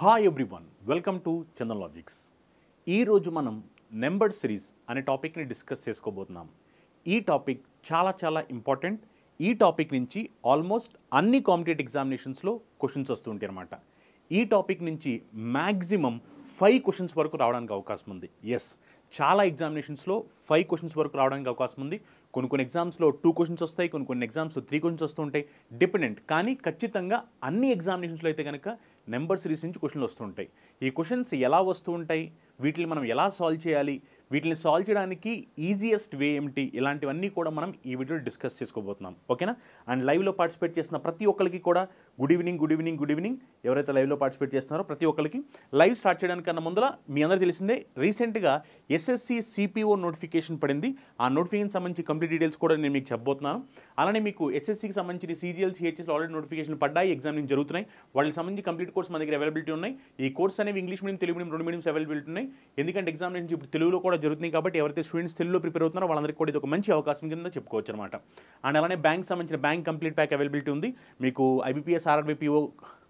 Hi everyone welcome to చందనలాజిక్స్ logics ఈరోజు మనం నెంబర్డ్ సిరీస్ అనే టాపిక్ని డిస్కస్ చేసుకోబోతున్నాం ఈ టాపిక్ చాలా చాలా ఇంపార్టెంట్ ఈ టాపిక్ నుంచి ఆల్మోస్ట్ అన్ని కాంపిటేటివ్ ఎగ్జామినేషన్స్లో క్వశ్చన్స్ వస్తుంటాయి అనమాట ఈ టాపిక్ నుంచి మ్యాక్సిమం ఫైవ్ క్వశ్చన్స్ వరకు రావడానికి అవకాశం ఉంది ఎస్ చాలా ఎగ్జామినేషన్స్లో ఫైవ్ క్వశ్చన్స్ వరకు రావడానికి అవకాశం ఉంది కొన్ని కొన్ని ఎగ్జామ్స్లో టూ క్వశ్చన్స్ వస్తాయి కొన్ని కొన్ని ఎగ్జామ్స్లో త్రీ క్వశ్చన్స్ వస్తుంటాయి డిపెండెంట్ కానీ ఖచ్చితంగా అన్ని ఎగ్జామినేషన్స్లో అయితే కనుక నెంబర్ సిరీస్ నుంచి క్వశ్చన్లు వస్తుంటాయి ఈ క్వశ్చన్స్ ఎలా వస్తూ ఉంటాయి వీటిని మనం ఎలా సాల్వ్ చేయాలి వీటిని సాల్వ్ చేయడానికి ఈజియెస్ట్ వే ఏమిటి ఇలాంటివన్నీ కూడా మనం ఈ వీడియోలో డిస్కస్ చేసుకోబోతున్నాం ఓకేనా అండ్ లైవ్లో పార్టిసిపేట్ చేసిన ప్రతి ఒక్కరికి కూడా good evening good evening good evening ఎవరైతే లైవ్లో పార్టిసిపేట్ చేస్తున్నారో ప్రతి ఒక్కరికి లైవ్ స్టార్ట్ చేయడానికన్నా ముందర మీ అందరూ తెలిసిందే రీసెంట్గా ఎస్ఎస్సి సిపిఓ నోటిఫికేషన్ పడింది ఆ నోటిఫికేషన్ సంబంధించి కంప్లీట్ డీటెయిల్స్ కూడా నేను మీకు చెప్పబోతున్నాను అలానే మీకు ఎస్ఎస్సికి సంబంధించి సీజీఎల్ సిహెచ్ఎస్లో ఆల్రెడీ నోటిఫికేషన్ పడ్డాయి ఎగ్జామ్ నుంచి జరుగుతున్నాయి వాళ్ళకి సంబంధించి కంప్లీట్ కోర్స్ మన దగ్గర అవైలబిలిటీ ఉన్నాయి ఈ కోర్స్ అనేవి ఇంగ్లీష్ మీడియం తెలుగు మీడియం రెండు మీడియంస్ అవైలబిలిటీ ఉన్నాయి ఎందుకంటే నుంచి ఇప్పుడు తెలుగులో కూడా కూడా జరుగుతుంది కాబట్టి ఎవరైతే స్టూడెంట్స్ తెలుగులో ప్రిపేర్ అవుతున్నారో వాళ్ళందరికీ కూడా ఇది ఒక మంచి అవకాశం కింద చెప్పుకోవచ్చు అనమాట అండ్ అలానే బ్యాంక్ సంబంధించిన బ్యాంక్ కంప్లీట్ ప్యాక్ అవైలబిలిటీ ఉంది మీకు IBPS RRB PO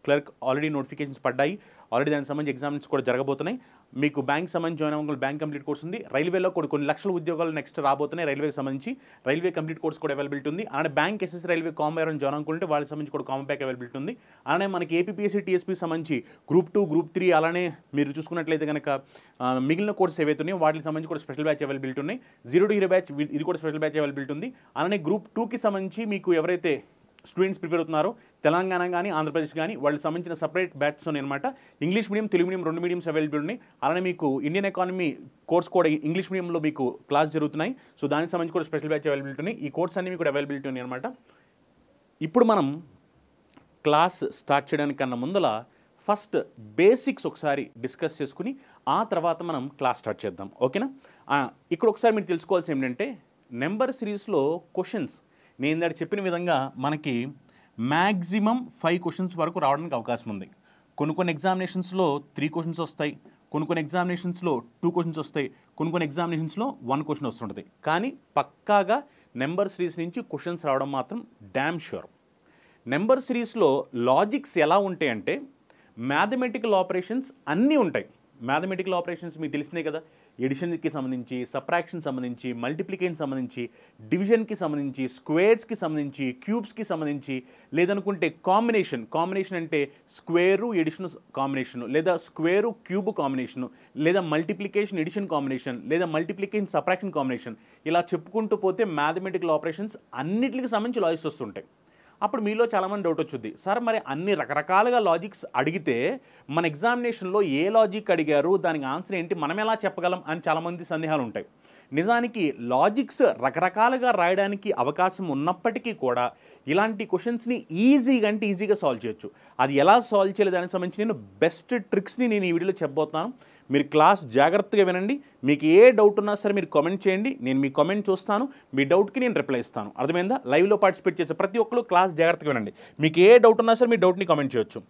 clerk already notifications పడ్డాయి ఆల్రెడీ దానికి సంబంధించి ఎగ్జామ్స్ కూడా జరగబోతున్నాయి మీకు బ్యాంక్ సంబంధించి జాయిన్ అవ్వడం బ్యాంక్ కంప్లీట్ కోర్స్ ఉంది రైల్వేలో కూడా కొన్ని లక్షల ఉద్యోగాలు నెక్స్ట్ రాబోతున్నాయి రైల్వేకి సంబంధించి రైల్వే కంప్లీట్ కోర్స్ కూడా అవైలబిలిటీ ఉంది అలానే బ్యాంక్ ఎస్ఎస్ రైల్వే కామ్ ఎవరైనా జాయిన్ అనుకుంటే వాళ్ళకి సంబంధించి కూడా కామ్ బ్యాక్ అవైలబిలిటీ ఉంది అలానే మనకి ఏపీఎస్సీ టీఎస్పీ సంబంధించి గ్రూప్ టూ గ్రూప్ త్రీ అలానే మీరు చూసుకున్నట్లయితే కనుక మిగిలిన కోర్స్ ఏవైతే ఉన్నాయో వాటికి సంబంధించి కూడా స్పెషల్ బ్యాచ్ అవైలబిలిటీ ఉన్నాయి జీరో డిగ్రీ బ్యాచ్ ఇది కూడా స్పెషల్ బ్యాచ్ అవైలబిలిటీ ఉంది అలానే గ్రూప్ టూకి సంబంధించి మీకు ఎవరైతే స్టూడెంట్స్ ప్రిపేర్ అవుతున్నారు తెలంగాణ కానీ ఆంధ్రప్రదేశ్ కానీ వాళ్ళకి సంబంధించిన సపరేట్ బ్యాచ్స్ ఉన్నాయన్నమాట ఇంగ్లీష్ మీడియం తెలుగు మీడియం రెండు మీడియంస్ అవైలబుల్ ఉన్నాయి అలానే మీకు ఇండియన్ ఎకానమీ కోర్స్ కూడా ఇంగ్లీష్ మీడియంలో మీకు క్లాస్ జరుగుతున్నాయి సో దానికి సంబంధించి కూడా స్పెషల్ బ్యాచ్ అవైలబిలిటీ ఉన్నాయి ఈ కోర్స్ అన్ని కూడా అవైలబిలిటీ ఉన్నాయి అనమాట ఇప్పుడు మనం క్లాస్ స్టార్ట్ చేయడానికన్నా ముందల ఫస్ట్ బేసిక్స్ ఒకసారి డిస్కస్ చేసుకుని ఆ తర్వాత మనం క్లాస్ స్టార్ట్ చేద్దాం ఓకేనా ఇక్కడ ఒకసారి మీరు తెలుసుకోవాల్సి ఏంటంటే నెంబర్ సిరీస్లో క్వశ్చన్స్ నేను ఇందాక చెప్పిన విధంగా మనకి మ్యాక్సిమం ఫైవ్ క్వశ్చన్స్ వరకు రావడానికి అవకాశం ఉంది కొన్ని కొన్ని ఎగ్జామినేషన్స్లో త్రీ క్వశ్చన్స్ వస్తాయి కొన్ని కొన్ని ఎగ్జామినేషన్స్లో టూ క్వశ్చన్స్ వస్తాయి కొన్ని కొన్ని ఎగ్జామినేషన్స్లో వన్ క్వశ్చన్ వస్తుంటుంది కానీ పక్కాగా నెంబర్ సిరీస్ నుంచి క్వశ్చన్స్ రావడం మాత్రం డ్యామ్ షూర్ నెంబర్ సిరీస్లో లాజిక్స్ ఎలా ఉంటాయి అంటే మ్యాథమెటికల్ ఆపరేషన్స్ అన్నీ ఉంటాయి మ్యాథమెటికల్ ఆపరేషన్స్ మీకు తెలిసినాయి కదా ఎడిషన్కి సంబంధించి సప్రాక్షన్ సంబంధించి మల్టిప్లికేషన్ సంబంధించి డివిజన్కి సంబంధించి స్క్వేర్స్కి సంబంధించి క్యూబ్స్కి సంబంధించి లేదనుకుంటే కాంబినేషన్ కాంబినేషన్ అంటే స్క్వేరు ఎడిషన్ కాంబినేషను లేదా స్క్వేరు క్యూబ్ కాంబినేషను లేదా మల్టిప్లికేషన్ ఎడిషన్ కాంబినేషన్ లేదా మల్టిప్లికేషన్ సప్రాక్షన్ కాంబినేషన్ ఇలా చెప్పుకుంటూ పోతే మ్యాథమెటికల్ ఆపరేషన్స్ అన్నిటికి సంబంధించి లాయిస్ వస్తుంటాయి అప్పుడు మీలో చాలామంది డౌట్ వచ్చింది సార్ మరి అన్ని రకరకాలుగా లాజిక్స్ అడిగితే మన ఎగ్జామినేషన్లో ఏ లాజిక్ అడిగారు దానికి ఆన్సర్ ఏంటి మనం ఎలా చెప్పగలం అని చాలామంది సందేహాలు ఉంటాయి నిజానికి లాజిక్స్ రకరకాలుగా రాయడానికి అవకాశం ఉన్నప్పటికీ కూడా ఇలాంటి క్వశ్చన్స్ని ఈజీగా అంటే ఈజీగా సాల్వ్ చేయొచ్చు అది ఎలా సాల్వ్ దానికి సంబంధించి నేను బెస్ట్ ట్రిక్స్ని నేను ఈ వీడియోలో చెప్పబోతున్నాను మీరు క్లాస్ జాగ్రత్తగా వినండి మీకు ఏ డౌట్ ఉన్నా సరే మీరు కమెంట్ చేయండి నేను మీ కమెంట్ చూస్తాను మీ డౌట్కి నేను రిప్లై ఇస్తాను అర్థమైందా లైవ్లో పార్టిసిపేట్ చేసే ప్రతి ఒక్కరు క్లాస్ జాగ్రత్తగా వినండి మీకు ఏ డౌట్ ఉన్నా సరే మీ డౌట్ని కమెంట్ చేయొచ్చు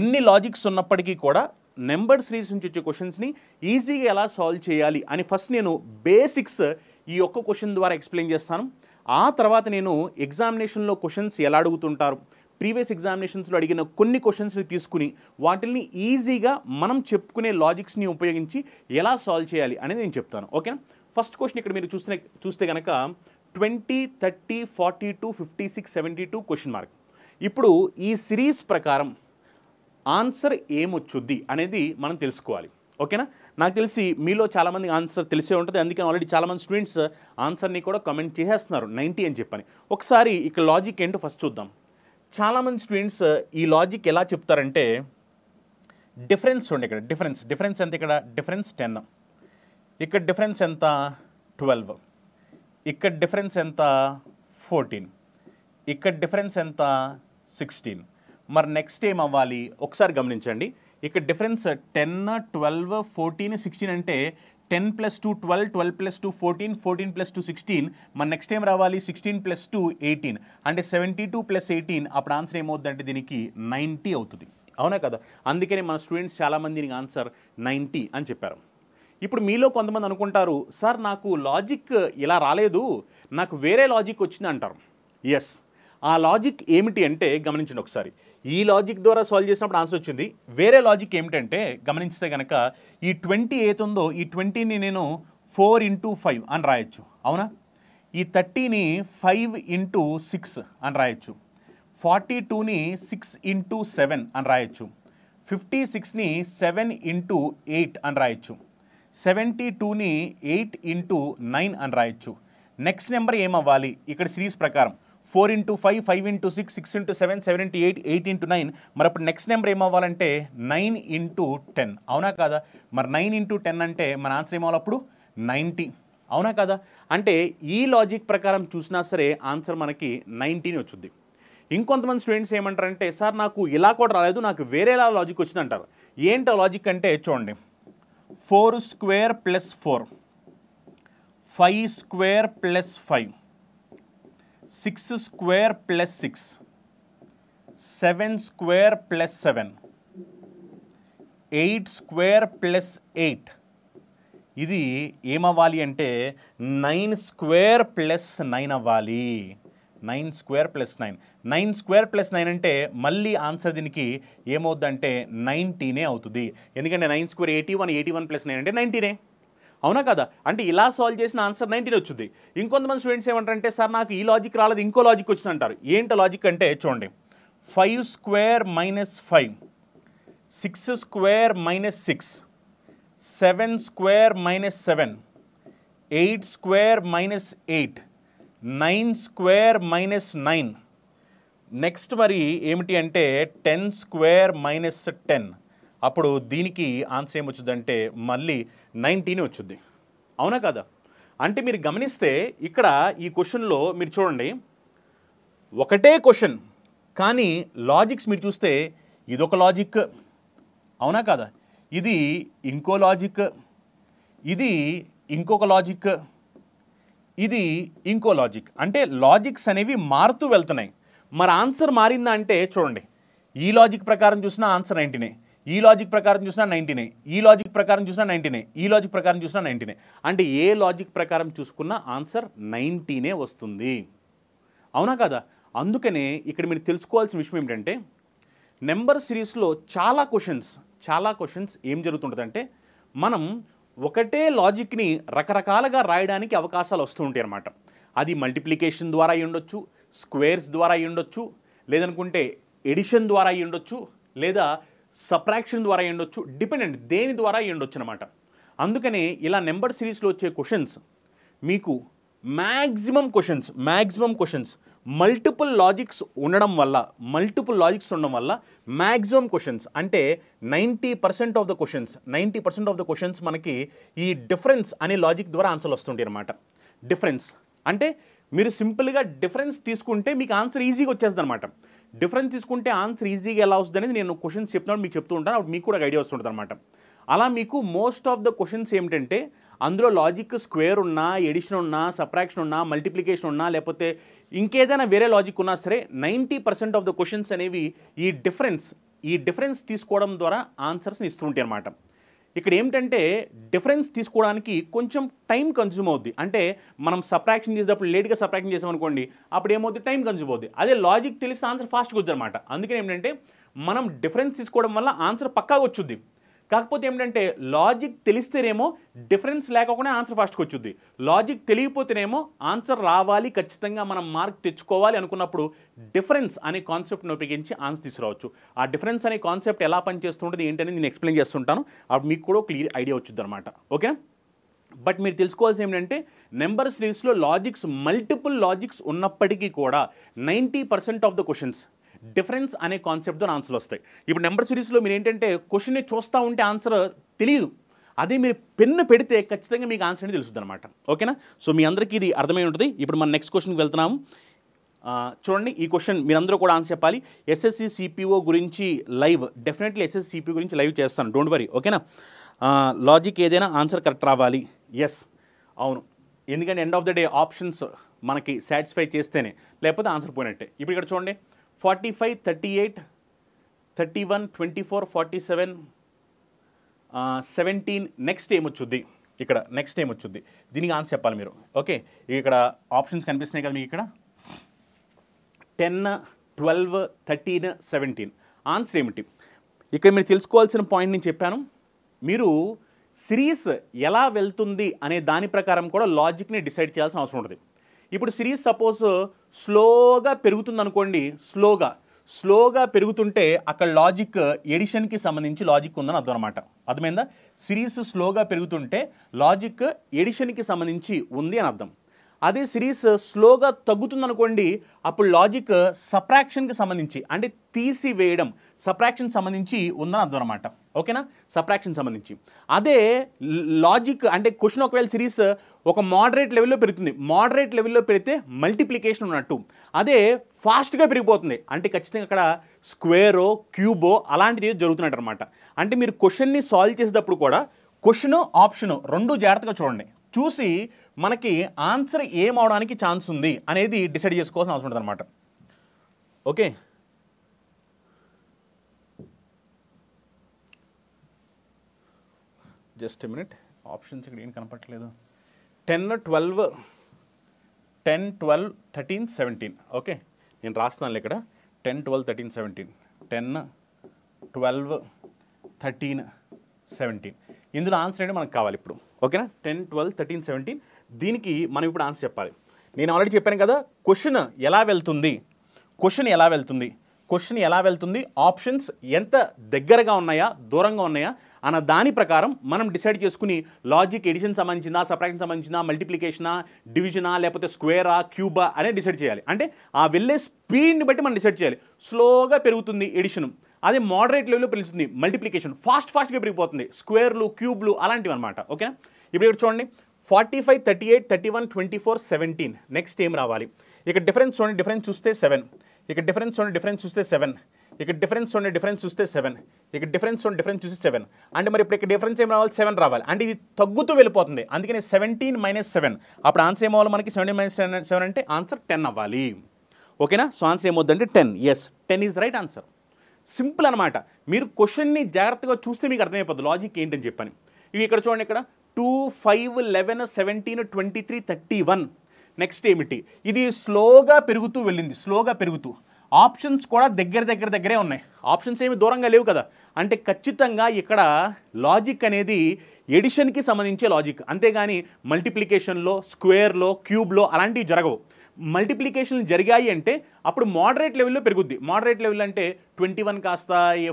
ఎన్ని లాజిక్స్ ఉన్నప్పటికీ కూడా నెంబర్ సిరీస్ నుంచి వచ్చే క్వశ్చన్స్ని ఈజీగా ఎలా సాల్వ్ చేయాలి అని ఫస్ట్ నేను బేసిక్స్ ఈ ఒక్క క్వశ్చన్ ద్వారా ఎక్స్ప్లెయిన్ చేస్తాను ఆ తర్వాత నేను ఎగ్జామినేషన్లో క్వశ్చన్స్ ఎలా అడుగుతుంటారు ప్రీవియస్ ఎగ్జామినేషన్స్లో అడిగిన కొన్ని క్వశ్చన్స్ని తీసుకుని వాటిని ఈజీగా మనం చెప్పుకునే లాజిక్స్ని ఉపయోగించి ఎలా సాల్వ్ చేయాలి అనేది నేను చెప్తాను ఓకేనా ఫస్ట్ క్వశ్చన్ ఇక్కడ మీరు చూసిన చూస్తే కనుక twenty thirty forty two fifty six seventy two question mark ఇప్పుడు ఈ సిరీస్ ప్రకారం ఆన్సర్ ఏమొచ్చుద్ది అనేది మనం తెలుసుకోవాలి ఓకేనా నాకు తెలిసి మీలో చాలామంది ఆన్సర్ తెలిసే ఉంటుంది అందుకే ఆల్రెడీ చాలామంది స్టూడెంట్స్ ఆన్సర్ని కూడా కమెంట్ చేసేస్తున్నారు నైంటీ అని చెప్పని ఒకసారి ఇక్కడ లాజిక్ ఏంటో ఫస్ట్ చూద్దాం చాలామంది స్టూడెంట్స్ ఈ లాజిక్ ఎలా చెప్తారంటే డిఫరెన్స్ ఉండే ఇక్కడ డిఫరెన్స్ డిఫరెన్స్ ఎంత ఇక్కడ డిఫరెన్స్ టెన్ ఇక్కడ డిఫరెన్స్ ఎంత ట్వెల్వ్ ఇక్కడ డిఫరెన్స్ ఎంత ఫోర్టీన్ ఇక్కడ డిఫరెన్స్ ఎంత సిక్స్టీన్ మరి నెక్స్ట్ ఏం అవ్వాలి ఒకసారి గమనించండి ఇక్కడ difference ten twelve fourteen sixteen అంటే ten plus two twelve twelve plus two fourteen fourteen plus two sixteen మన నెక్స్ట్ ఏం రావాలి సిక్స్టీన్ ప్లస్ టూ ఎయిటీన్ అంటే సెవెంటీ టూ ప్లస్ ఎయిటీన్ అప్పుడు ఆన్సర్ ఏమవుతుందంటే దీనికి నైంటీ అవుతుంది అవునా కదా అందుకనే మన స్టూడెంట్స్ చాలామంది దీనికి ఆన్సర్ నైంటీ అని చెప్పారు ఇప్పుడు మీలో కొంతమంది అనుకుంటారు సార్ నాకు లాజిక్ ఇలా రాలేదు నాకు వేరే లాజిక్ వచ్చింది అంటారు ఎస్ ఆ లాజిక్ ఏమిటి అంటే గమనించండి ఒకసారి ఈ లాజిక్ ద్వారా సాల్వ్ చేసినప్పుడు ఆన్సర్ వచ్చింది వేరే లాజిక్ ఏమిటంటే గమనిస్తే కనుక ఈ ట్వంటీ ఏతుందో ఉందో ఈ ట్వంటీని నేను ఫోర్ ఇంటూ ఫైవ్ అని రాయొచ్చు అవునా ఈ థర్టీని ఫైవ్ ఇంటూ సిక్స్ అని రాయొచ్చు ఫార్టీ టూని సిక్స్ ఇంటూ సెవెన్ అని రాయొచ్చు ఫిఫ్టీ సిక్స్ని సెవెన్ ఇంటూ ఎయిట్ అని రాయొచ్చు సెవెంటీ టూని ఎయిట్ ఇంటూ నైన్ అని రాయొచ్చు నెక్స్ట్ నెంబర్ ఏమవ్వాలి ఇక్కడ సిరీస్ ప్రకారం four into five five into six six into seven seven into eight eight into nine మరి అప్పుడు నెక్స్ట్ నెంబర్ ఏమవ్వాలంటే నైన్ ఇంటూ టెన్ అవునా కాదా మరి నైన్ ఇంటూ టెన్ అంటే మన ఆన్సర్ ఏమవ్వాలి అప్పుడు నైంటీ అవునా కదా అంటే ఈ లాజిక్ ప్రకారం చూసినా సరే ఆన్సర్ మనకి నైంటీని వచ్చింది ఇంకొంతమంది స్టూడెంట్స్ ఏమంటారంటే సార్ నాకు ఇలా కూడా రాలేదు నాకు వేరేలా లాజిక్ వచ్చింది అంటారు ఏంటో లాజిక్ అంటే చూడండి four square plus four five square plus five six square plus six seven square plus seven eight square plus eight ఇది ఏమవ్వాలి అంటే నైన్ స్క్వేర్ ప్లస్ నైన్ అవ్వాలి nine square plus nine nine square plus nine అంటే మళ్ళీ answer దీనికి ఏమవుద్దంటే నైన్టీనే అవుతుంది ఎందుకంటే nine square eighty one eighty one plus nine అంటే నైన్టీనే అవునా కదా అంటే ఇలా సాల్వ్ చేసిన ఆన్సర్ నైన్టీన్ వచ్చింది ఇంకొంతమంది స్టూడెంట్స్ ఏమంటారంటే సార్ నాకు ఈ లాజిక్ రాలేదు ఇంకో లాజిక్ వచ్చింది అంటారు ఏంటి లాజిక్ అంటే చూడండి five square minus five six square minus six seven square minus seven eight square minus eight nine square minus nine next మరి ఏమిటి అంటే టెన్ స్క్వేర్ మైనస్ టెన్ అప్పుడు దీనికి ఆన్సర్ ఏమొచ్చుందంటే మళ్ళీ నైన్టీన్ వచ్చుద్ది అవునా కదా అంటే మీరు గమనిస్తే ఇక్కడ ఈ క్వశ్చన్లో మీరు చూడండి ఒకటే క్వశ్చన్ కానీ లాజిక్స్ మీరు చూస్తే ఇదొక లాజిక్ అవునా కదా ఇది ఇంకో లాజిక్ ఇది ఇంకొక లాజిక్ ఇది ఇంకో లాజిక్ అంటే లాజిక్స్ అనేవి మారుతూ వెళ్తున్నాయి మరి ఆన్సర్ మారిందా అంటే చూడండి ఈ లాజిక్ ప్రకారం చూసిన ఆన్సర్ నైంటీనే ఈ లాజిక్ ప్రకారం చూసినా నైంటీనే ఈ లాజిక్ ప్రకారం చూసినా నైంటీనే ఈ లాజిక్ ప్రకారం చూసినా నైంటీనే అంటే ఏ లాజిక్ ప్రకారం చూసుకున్నా ఆన్సర్ నైంటీనే వస్తుంది అవునా కదా అందుకనే ఇక్కడ మీరు తెలుసుకోవాల్సిన విషయం ఏమిటంటే నెంబర్ సిరీస్లో చాలా క్వశ్చన్స్ చాలా క్వశ్చన్స్ ఏం జరుగుతుంటుందంటే మనం ఒకటే లాజిక్ని రకరకాలుగా రాయడానికి అవకాశాలు వస్తూ ఉంటాయి అన్నమాట అది మల్టిప్లికేషన్ ద్వారా ఉండొచ్చు స్క్వేర్స్ ద్వారా ఉండొచ్చు లేదనుకుంటే ఎడిషన్ ద్వారా ఉండొచ్చు లేదా సప్రాక్షన్ ద్వారా ఉండొచ్చు డిపెండెంట్ దేని ద్వారా ఉండొచ్చు అనమాట అందుకనే ఇలా నెంబర్ సిరీస్లో వచ్చే క్వశ్చన్స్ మీకు maximum questions maximum questions multiple logics ఉండడం వల్ల మల్టిపుల్ లాజిక్స్ ఉండడం వల్ల మ్యాక్సిమం క్వశ్చన్స్ అంటే ninety percent of the questions ninety percent of the questions మనకి ఈ డిఫరెన్స్ అనే లాజిక్ ద్వారా ఆన్సర్లు వస్తుంటాయి అనమాట డిఫరెన్స్ అంటే మీరు సింపుల్గా డిఫరెన్స్ తీసుకుంటే మీకు ఆన్సర్ ఈజీగా వచ్చేస్తుంది అనమాట డిఫరెన్స్ తీసుకుంటే ఆన్సర్ ఈజీగా ఎలా వస్తుంది అనేది నేను క్వశ్చన్స్ చెప్తున్నాడు మీకు చెప్తూ ఉంటాను అప్పుడు మీకు కూడా ఐడియా వస్తుంటుంది అనమాట అలా మీకు మోస్ట్ ఆఫ్ ద క్వశ్చన్స్ ఏమిటంటే అందులో లాజిక్ స్క్వేర్ ఉన్నా ఎడిషన్ ఉన్నా సప్రాక్షన్ ఉన్నా మల్టిప్లికేషన్ ఉన్నా లేకపోతే ఇంకేదైనా వేరే లాజిక్ ఉన్నా సరే ninety percent of the questions అనేవి ఈ డిఫరెన్స్ ఈ డిఫరెన్స్ తీసుకోవడం ద్వారా ఆన్సర్స్ని ఇస్తుంటాయి అనమాట ఇక్కడ ఏమిటంటే డిఫరెన్స్ తీసుకోవడానికి కొంచెం టైం కన్జ్యూమ్ అవుద్ది అంటే మనం సప్రాక్షన్ చేసేటప్పుడు లేట్గా సప్రాక్షన్ చేసామనుకోండి అప్పుడు ఏమవుద్ది టైం కన్జ్యూమ్ అవుద్ది అదే లాజిక్ తెలిసి ఆన్సర్ ఫాస్ట్గా వచ్చి అనమాట అందుకని ఏంటంటే మనం డిఫరెన్స్ తీసుకోవడం వల్ల ఆన్సర్ పక్కాగా వచ్చుద్ది కాకపోతే ఏంటంటే లాజిక్ తెలిస్తేనేమో డిఫరెన్స్ లేకుండా ఆన్సర్ ఫాస్ట్కి వచ్చింది లాజిక్ తెలియకపోతేనేమో ఆన్సర్ రావాలి ఖచ్చితంగా మనం మార్క్ తెచ్చుకోవాలి అనుకున్నప్పుడు డిఫరెన్స్ అనే కాన్సెప్ట్ని ఉపయోగించి ఆన్సర్ తీసుకురావచ్చు ఆ డిఫరెన్స్ అనే కాన్సెప్ట్ ఎలా పనిచేస్తుంటుంది ఏంటనేది నేను ఎక్స్ప్లెయిన్ చేస్తుంటాను అప్పుడు మీకు కూడా క్లియర్ ఐడియా వచ్చింది అనమాట ఓకే బట్ మీరు తెలుసుకోవాల్సి ఏంటంటే నెంబర్ సిరీస్లో లాజిక్స్ మల్టిపుల్ లాజిక్స్ ఉన్నప్పటికీ కూడా ninety percent of the questions difference అనే కాన్సెప్ట్తో ఆన్సర్లు వస్తాయి ఇప్పుడు నెంబర్ సిరీస్లో మీరు ఏంటంటే క్వశ్చన్ని చూస్తూ ఉంటే ఆన్సర్ తెలియదు అదే మీరు పెన్ను పెడితే ఖచ్చితంగా మీకు ఆన్సర్ అనేది తెలుస్తుంది అనమాట ఓకేనా సో మీ అందరికీ ఇది అర్థమై ఉంటుంది ఇప్పుడు మనం నెక్స్ట్ క్వశ్చన్కి వెళ్తున్నాము చూడండి ఈ క్వశ్చన్ మీరందరూ కూడా ఆన్సర్ చెప్పాలి ఎస్ఎస్సి సిపిఓ గురించి లైవ్ డెఫినెట్లీ ఎస్ఎస్సి సిపిఓ గురించి లైవ్ చేస్తాను డోంట్ వరీ ఓకేనా లాజిక్ ఏదైనా ఆన్సర్ కరెక్ట్ రావాలి ఎస్ అవును ఎందుకంటే end of the day options మనకి సాటిస్ఫై చేస్తేనే లేకపోతే ఆన్సర్ పోయినట్టే ఇప్పుడు ఇక్కడ చూడండి forty five thirty eight thirty one twenty four forty seven seventeen next ఏమొచ్చుద్ది ఇక్కడ నెక్స్ట్ ఏమొచ్చుద్ది దీనికి ఆన్సర్ చెప్పాలి మీరు ఓకే ఇక్కడ ఆప్షన్స్ కనిపిస్తున్నాయి కదా మీకు ఇక్కడ ten twelve thirteen seventeen answer ఏమిటి ఇక్కడ మీరు తెలుసుకోవాల్సిన పాయింట్ నేను చెప్పాను మీరు సిరీస్ ఎలా వెళ్తుంది అనే దాని ప్రకారం కూడా లాజిక్ని డిసైడ్ చేయాల్సిన అవసరం ఉంటుంది ఇప్పుడు సిరీస్ సపోజ్ స్లోగా పెరుగుతుంది అనుకోండి స్లోగా స్లోగా పెరుగుతుంటే అక్కడ లాజిక్ ఎడిషన్కి సంబంధించి లాజిక్ ఉందని అర్థం అనమాట అర్థమైందా సిరీస్ స్లోగా పెరుగుతుంటే లాజిక్ ఎడిషన్కి సంబంధించి ఉంది అని అర్థం అదే సిరీస్ స్లోగా తగ్గుతుందనుకోండి అప్పుడు లాజిక్ సప్రాక్షన్కి సంబంధించి అంటే తీసివేయడం సప్రాక్షన్ సంబంధించి ఉందని అర్థం అనమాట ఓకేనా సప్రాక్షన్ సంబంధించి అదే లాజిక్ అంటే క్వశ్చన్ ఒకవేళ సిరీస్ ఒక మోడరేట్ లెవెల్లో పెరుగుతుంది మోడరేట్ లెవెల్లో పెరిగితే మల్టిప్లికేషన్ ఉన్నట్టు అదే ఫాస్ట్గా పెరిగిపోతుంది అంటే ఖచ్చితంగా అక్కడ స్క్వేరో క్యూబో అలాంటిది జరుగుతున్నట్టు అనమాట అంటే మీరు క్వశ్చన్ని సాల్వ్ చేసేటప్పుడు కూడా క్వశ్చను ఆప్షను రెండు జాగ్రత్తగా చూడండి చూసి మనకి ఆన్సర్ ఏం అవడానికి ఛాన్స్ ఉంది అనేది డిసైడ్ చేసుకోవాల్సిన అవసరం ఉంటుంది ఓకే జస్ట్ మినిట్ ఆప్షన్స్ ఇక్కడ ఏం కనపట్టలేదు ten twelve ten twelve thirteen seventeen okay నేను రాస్తున్నాను ఇక్కడ ten twelve thirteen seventeen ten twelve thirteen seventeen ఇందులో ఆన్సర్ అనేది మనకు కావాలి ఇప్పుడు ఓకేనా టెన్ ట్వెల్వ్ థర్టీన్ సెవెంటీన్ దీనికి మనం ఇప్పుడు ఆన్సర్ చెప్పాలి నేను ఆల్రెడీ చెప్పాను కదా క్వశ్చన్ ఎలా వెళ్తుంది క్వశ్చన్ ఎలా వెళ్తుంది క్వశ్చన్ ఎలా వెళ్తుంది ఆప్షన్స్ ఎంత దగ్గరగా ఉన్నాయా దూరంగా ఉన్నాయా అన్న దాని ప్రకారం మనం డిసైడ్ చేసుకుని లాజిక్ ఎడిషన్ సంబంధించినా సపరేషన్ సంబంధించిన మల్టిప్లికేషనా డివిజనా లేకపోతే స్క్వేరా క్యూబా అనేది డిసైడ్ చేయాలి అంటే ఆ వెళ్ళే స్పీడ్ని బట్టి మనం డిసైడ్ చేయాలి స్లోగా పెరుగుతుంది ఎడిషన్ అదే మోడరేట్ లెవెల్లో పిలుస్తుంది మల్టిప్లికేషన్ ఫాస్ట్ ఫాస్ట్గా పెరిగిపోతుంది స్క్వేర్లు క్యూబ్లు అలాంటివి అనమాట ఓకేనా ఇప్పుడు ఇక్కడ చూడండి forty five thirty eight thirty one twenty four seventeen next ఏం రావాలి ఇక డిఫరెన్స్ చూడండి డిఫరెన్స్ చూస్తే సెవెన్ ఇక డిఫరెన్స్ చూడండి డిఫరెన్స్ చూస్తే సెవెన్ ఇక డిఫరెన్స్ చూడండి డిఫరెన్స్ చూస్తే సెవెన్ ఇక డిఫరెన్స్ చూడండి డిఫరెన్స్ చూస్తే సెవెన్ అంటే మరి ఇప్పుడు ఇక్కడ డిఫరెన్స్ ఏం రావాలి సెవెన్ రావాలి అంటే ఇది తగ్గుతూ వెళ్ళిపోతుంది అందుకని సెవెంటీన్ మైనస్ సెవెన్ అప్పుడు ఆన్సర్ ఏమవ్వాలి మనకి సెవెంటీన్ మైనస్ సెవెన్ అంటే ఆన్సర్ టెన్ అవ్వాలి ఓకేనా సో ఆన్సర్ ఏమవుద్దంటే ten yes ten is right answer simple అనమాట మీరు క్వశ్చన్ని జాగ్రత్తగా చూస్తే మీకు అర్థమైపోద్ది లాజిక్ ఏంటని చెప్పని ఇవి ఇక్కడ చూడండి ఇక్కడ two five eleven seventeen twenty three thirty one next ఏమిటి ఇది స్లోగా పెరుగుతూ వెళ్ళింది స్లోగా పెరుగుతూ ఆప్షన్స్ కూడా దగ్గర దగ్గర దగ్గరే ఉన్నాయి ఆప్షన్స్ ఏమి దూరంగా లేవు కదా అంటే ఖచ్చితంగా ఇక్కడ లాజిక్ అనేది ఎడిషన్కి సంబంధించే లాజిక్ అంతేగాని మల్టిప్లికేషన్లో స్క్వేర్లో క్యూబ్లో అలాంటివి జరగవు మల్టిప్లికేషన్లు జరిగాయి అంటే అప్పుడు మోడరేట్ లెవెల్లో పెరుగుద్ది మోడరేట్ లెవెల్ అంటే ట్వంటీ వన్ కాస్త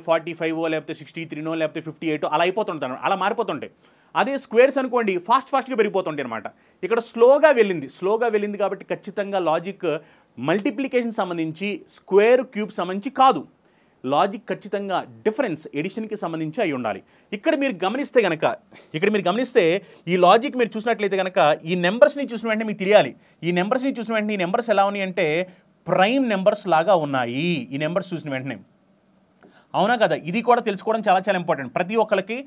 ఫార్టీ ఫైవ్ లేకపోతే సిక్స్టీ త్రీనో లేకపోతే ఫిఫ్టీ ఎయిట్ అలా అయిపోతుంటాను అలా మారిపోతుంటాయి అదే స్క్వేర్స్ అనుకోండి ఫాస్ట్ ఫాస్ట్గా పెరిగిపోతుంటాయి అనమాట ఇక్కడ స్లోగా వెళ్ళింది స్లోగా వెళ్ళింది కాబట్టి ఖచ్చితంగా లాజిక్ మల్టిప్లికేషన్ సంబంధించి స్క్వేర్ క్యూబ్ సంబంధించి కాదు లాజిక్ ఖచ్చితంగా డిఫరెన్స్ ఎడిషన్కి సంబంధించి అయి ఉండాలి ఇక్కడ మీరు గమనిస్తే కనుక ఇక్కడ మీరు గమనిస్తే ఈ లాజిక్ మీరు చూసినట్లయితే కనుక ఈ నెంబర్స్ని చూసిన వెంటనే మీకు తెలియాలి ఈ నెంబర్స్ని చూసిన వెంటనే ఈ నెంబర్స్ ఎలా ఉన్నాయి అంటే ప్రైమ్ నెంబర్స్ లాగా ఉన్నాయి ఈ నెంబర్స్ చూసిన వెంటనే అవునా కదా ఇది కూడా తెలుసుకోవడం చాలా చాలా ఇంపార్టెంట్ ప్రతి ఒక్కరికి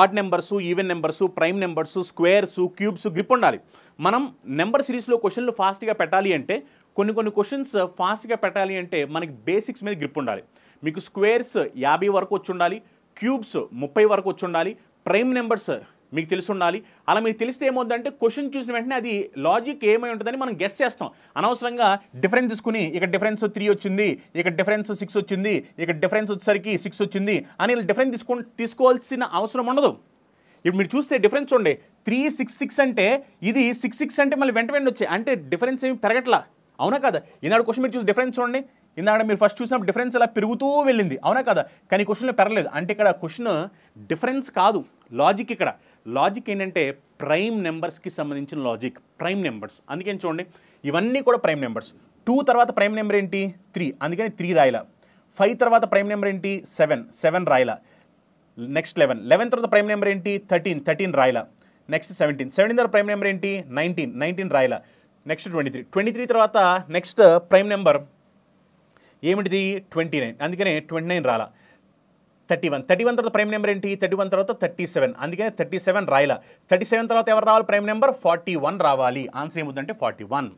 odd numbers even numbers prime numbers squares cubes grip ఉండాలి మనం నెంబర్ సిరీస్లో క్వశ్చన్లు ఫాస్ట్గా పెట్టాలి అంటే కొన్ని కొన్ని క్వశ్చన్స్ ఫాస్ట్గా పెట్టాలి అంటే మనకి బేసిక్స్ మీద గ్రిప్ ఉండాలి మీకు స్క్వేర్స్ యాభై వరకు వచ్చి ఉండాలి క్యూబ్స్ ముప్పై వరకు వచ్చి ఉండాలి ప్రైమ్ నెంబర్స్ మీకు తెలిసి ఉండాలి అలా మీకు తెలిస్తే ఏమవుతుందంటే క్వశ్చన్ చూసిన వెంటనే అది లాజిక్ ఏమై ఉంటుందని మనం గెస్ చేస్తాం అనవసరంగా డిఫరెన్స్ తీసుకుని ఇక డిఫరెన్స్ త్రీ వచ్చింది ఇక డిఫరెన్స్ సిక్స్ వచ్చింది ఇక డిఫరెన్స్ వచ్చేసరికి సిక్స్ వచ్చింది అని డిఫరెన్స్ తీసుకో తీసుకోవాల్సిన అవసరం ఉండదు ఇప్పుడు మీరు చూస్తే డిఫరెన్స్ ఉండే త్రీ సిక్స్ సిక్స్ అంటే ఇది సిక్స్ సిక్స్ అంటే మళ్ళీ వెంట వెంట వచ్చాయి అంటే డిఫరెన్స్ ఏమి పెరగట్లా అవునా కదా ఈనాడు క్వశ్చన్ మీరు చూసి డిఫరెన్స్ చూడండి ఇందాక మీరు ఫస్ట్ చూసినప్పుడు డిఫరెన్స్ అలా పెరుగుతూ వెళ్ళింది అవునా కదా కానీ క్వశ్చన్లో పెరగలేదు అంటే ఇక్కడ క్వశ్చన్ డిఫరెన్స్ కాదు లాజిక్ ఇక్కడ లాజిక్ ఏంటంటే ప్రైమ్ నెంబర్స్కి సంబంధించిన లాజిక్ ప్రైమ్ నెంబర్స్ అందుకని చూడండి ఇవన్నీ కూడా ప్రైమ్ నెంబర్స్ టూ తర్వాత ప్రైమ్ నెంబర్ ఏంటి త్రీ అందుకని త్రీ రాయల ఫైవ్ తర్వాత ప్రైమ్ నెంబర్ ఏంటి సెవెన్ సెవెన్ రాయల నెక్స్ట్ లెవెన్ లెవెన్ తర్వాత ప్రైమ్ నెంబర్ ఏంటి థర్టీన్ థర్టీన్ రాయల నెక్స్ట్ సెవెంటీన్ సెవెంటీన్ తర్వాత ప్రైమ్ నెంబర్ ఏంటి నైన్టీన్ నైన్టీన్ రాయల next twenty three twenty three తర్వాత నెక్స్ట్ ప్రైమ్ నెంబర్ ఏమిటిది ట్వంటీ నైన్ అందుకనే ట్వంటీ నైన్ రాలా థర్టీ వన్ థర్టీ వన్ తర్వాత ప్రైమ్ నెంబర్ ఏంటి థర్టీ వన్ తర్వాత థర్టీ సెవెన్ అందుకనే థర్టీ సెవెన్ రాయలా థర్టీ సెవెన్ తర్వాత ఎవరు రావాలి ప్రైమ్ నెంబర్ ఫార్టీ వన్ రావాలి ఆన్సర్ ఏముందంటే ఫార్టీ వన్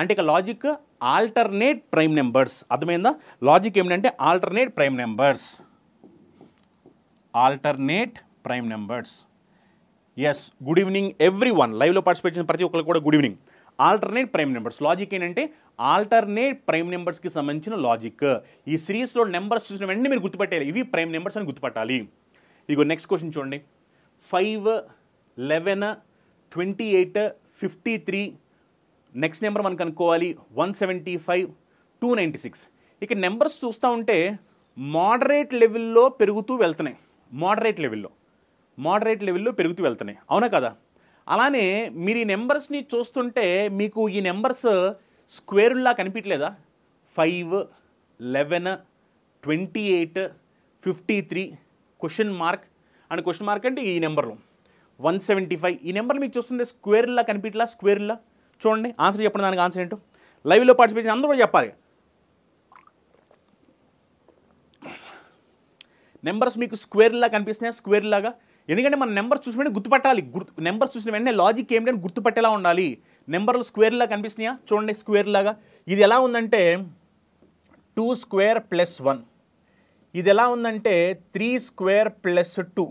అంటే ఇక లాజిక్ ఆల్టర్నేట్ ప్రైమ్ నెంబర్స్ అర్థమైందా లాజిక్ ఏమిటంటే alternate prime numbers alternate prime numbers yes good evening everyone లైవ్లో పార్టిసిపేట్ చేసిన ప్రతి ఒక్కరికి కూడా good evening alternate prime numbers logic ఏంటంటే ఆల్టర్నేట్ ప్రైమ్ నెంబర్స్కి సంబంధించిన లాజిక్ ఈ సిరీస్లో నెంబర్స్ చూసిన వెంటనే మీరు గుర్తుపెట్టాలి ఇవి ప్రైమ్ నెంబర్స్ అని గుర్తుపట్టాలి ఇగో నెక్స్ట్ క్వశ్చన్ చూడండి five eleven twenty eight fifty three next number మనకు అనుకోవాలి one seventy five two ninety six ఇక నెంబర్స్ చూస్తూ ఉంటే మోడరేట్ లెవెల్లో పెరుగుతూ వెళ్తున్నాయి మోడరేట్ లెవెల్లో మోడరేట్ లెవెల్లో పెరుగుతూ వెళ్తున్నాయి అవునా కదా అలానే మీరు ఈ నెంబర్స్ని చూస్తుంటే మీకు ఈ నెంబర్స్ స్క్వేర్లా కనిపించలేదా five eleven twenty eight fifty three question mark and question mark అంటే ఈ నెంబర్లు వన్ సెవెంటీ ఫైవ్ ఈ నెంబర్ మీకు చూస్తుంటే స్క్వేర్లా కనిపించలా స్క్వేర్లా చూడండి ఆన్సర్ చెప్పండి దానికి ఆన్సర్ ఏంటో లైవ్లో పార్టిసిపేషన్ అందరూ కూడా చెప్పాలి నెంబర్స్ మీకు స్క్వేర్లా కనిపిస్తున్నాయి స్క్వేర్లాగా ఎందుకంటే మన నెంబర్ చూసిన వెంటనే గుర్తుపట్టాలి గుర్తు నెంబర్ చూసిన వెంటనే లాజిక్ ఏమిటని గుర్తుపట్టేలా ఉండాలి నెంబర్లు స్క్వేర్లా కనిపిస్తున్నాయా చూడండి స్క్వేర్ లాగా ఇది ఎలా ఉందంటే టూ స్క్వేర్ ప్లస్ వన్ ఇది ఎలా ఉందంటే త్రీ స్క్వేర్ ప్లస్ టూ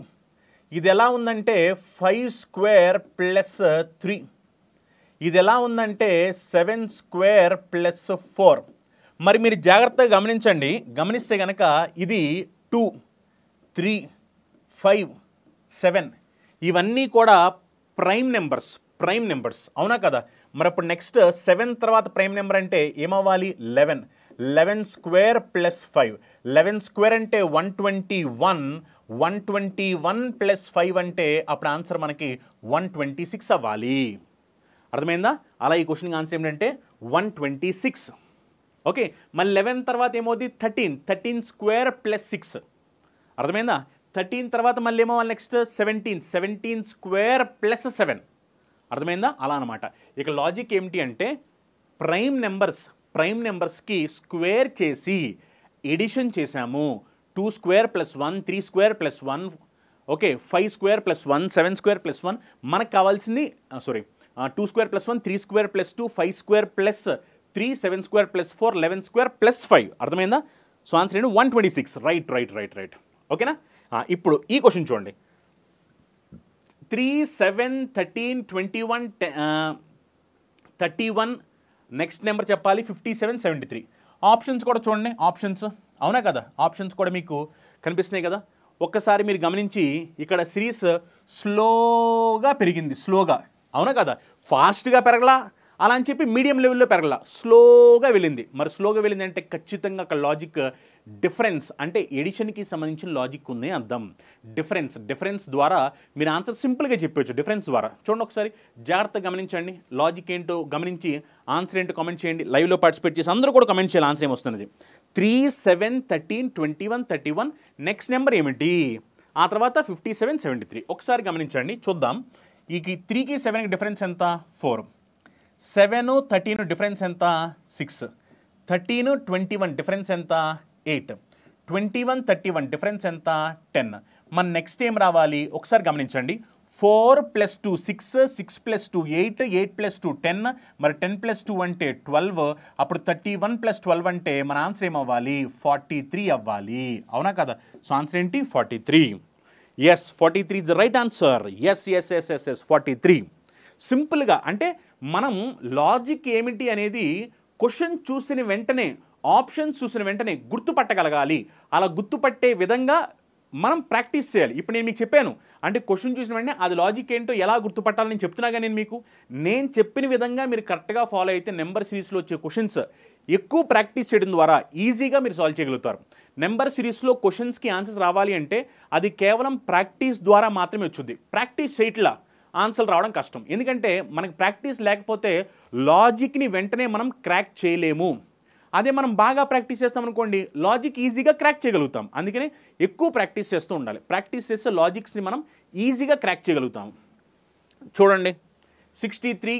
ఇది ఎలా ఉందంటే ఫైవ్ స్క్వేర్ ప్లస్ త్రీ ఇది ఎలా ఉందంటే సెవెన్ స్క్వేర్ ప్లస్ ఫోర్ మరి మీరు జాగ్రత్తగా గమనించండి గమనిస్తే కనుక ఇది టూ త్రీ ఫైవ్ సెవెన్ ఇవన్నీ కూడా ప్రైమ్ నెంబర్స్ ప్రైమ్ నెంబర్స్ అవునా కదా మరి అప్పుడు నెక్స్ట్ సెవెన్ తర్వాత ప్రైమ్ నెంబర్ అంటే ఏమవ్వాలి eleven eleven square plus five eleven square అంటే one twenty one one twenty one plus five అంటే అప్పుడు ఆన్సర్ మనకి వన్ ట్వంటీ సిక్స్ అవ్వాలి అర్థమైందా అలా ఈ క్వశ్చన్కి ఆన్సర్ ఏంటంటే వన్ ట్వంటీ సిక్స్ ఓకే మళ్ళీ లెవెన్ తర్వాత ఏమవుతుంది thirteen thirteen square plus six అర్థమైందా థర్టీన్ తర్వాత మళ్ళీ ఏమో వాళ్ళు next seventeen seventeen square plus seven అర్థమైందా అలా అనమాట ఇక లాజిక్ ఏమిటి అంటే ప్రైమ్ నెంబర్స్ ప్రైమ్ నెంబర్స్కి స్క్వేర్ చేసి ఎడిషన్ చేశాము two square plus one three square plus one okay five square plus one seven square plus one మనకు కావాల్సింది sorry two square plus one three square plus two five square plus three seven square plus four eleven square plus five అర్థమైందా so answer ఏంటి one twenty six right right right right ఓకేనా ఇప్పుడు ఈ question చూడండి three seven thirteen twenty one thirty one next number చెప్పాలి fifty seven seventy three options కూడా చూడండి options అవునా కదా ఆప్షన్స్ కూడా మీకు కనిపిస్తున్నాయి కదా ఒక్కసారి మీరు గమనించి ఇక్కడ సిరీస్ స్లోగా పెరిగింది స్లోగా అవునా కదా ఫాస్ట్గా పెరగలా అలా అని చెప్పి మీడియం లెవెల్లో పెరగల స్లోగా వెళ్ళింది మరి స్లోగా వెళ్ళింది అంటే ఖచ్చితంగా అక్కడ లాజిక్ డిఫరెన్స్ అంటే ఎడిషన్కి సంబంధించిన లాజిక్ ఉంది అర్థం డిఫరెన్స్ డిఫరెన్స్ ద్వారా మీరు ఆన్సర్ సింపుల్గా చెప్పొచ్చు డిఫరెన్స్ ద్వారా చూడండి ఒకసారి జాగ్రత్తగా గమనించండి లాజిక్ ఏంటో గమనించి ఆన్సర్ ఏంటో కమెంట్ చేయండి లైవ్లో పార్టిసిపేట్ చేసి అందరూ కూడా కమెంట్ చేయాలి ఆన్సర్ ఏమొస్తున్నది three seven thirteen twenty one thirty one next number ఏమిటి ఆ తర్వాత ఫిఫ్టీ సెవెన్ సెవెంటీ త్రీ ఒకసారి గమనించండి చూద్దాం ఈ త్రీకి సెవెన్కి డిఫరెన్స్ ఎంత ఫోర్ సెవెను థర్టీన్ డిఫరెన్స్ ఎంత six thirteen twenty one difference ఎంత eight twenty one thirty one difference ఎంత టెన్ మన నెక్స్ట్ ఏం రావాలి ఒకసారి గమనించండి four plus two six six plus two eight eight plus two ten మరి టెన్ ప్లస్ టూ అంటే ట్వెల్వ్ అప్పుడు థర్టీ వన్ ప్లస్ ట్వెల్వ్ అంటే మన ఆన్సర్ ఏమవ్వాలి ఫార్టీ త్రీ అవ్వాలి అవునా కదా సో ఆన్సర్ ఏంటి forty three yes forty three is the right answer yes yes yes yes yes forty three సింపుల్గా అంటే మనం లాజిక్ ఏమిటి అనేది క్వశ్చన్ చూసిన వెంటనే ఆప్షన్స్ చూసిన వెంటనే గుర్తుపట్టగలగాలి అలా గుర్తుపట్టే విధంగా మనం ప్రాక్టీస్ చేయాలి ఇప్పుడు నేను మీకు చెప్పాను అంటే క్వశ్చన్ చూసిన వెంటనే అది లాజిక్ ఏంటో ఎలా గుర్తుపట్టాలని నేను చెప్తున్నాగా నేను మీకు నేను చెప్పిన విధంగా మీరు కరెక్ట్గా ఫాలో అయితే నెంబర్ సిరీస్లో వచ్చే క్వశ్చన్స్ ఎక్కువ ప్రాక్టీస్ చేయడం ద్వారా ఈజీగా మీరు సాల్వ్ చేయగలుగుతారు నెంబర్ సిరీస్లో క్వశ్చన్స్కి ఆన్సర్స్ రావాలి అంటే అది కేవలం ప్రాక్టీస్ ద్వారా మాత్రమే వచ్చింది ప్రాక్టీస్ చేయట్లా ఆన్సర్లు రావడం కష్టం ఎందుకంటే మనకి ప్రాక్టీస్ లేకపోతే లాజిక్ని వెంటనే మనం క్రాక్ చేయలేము అదే మనం బాగా ప్రాక్టీస్ చేస్తాం అనుకోండి లాజిక్ ఈజీగా క్రాక్ చేయగలుగుతాం అందుకనే ఎక్కువ ప్రాక్టీస్ చేస్తూ ఉండాలి ప్రాక్టీస్ చేస్తే లాజిక్స్ని మనం ఈజీగా క్రాక్ చేయగలుగుతాం చూడండి sixty three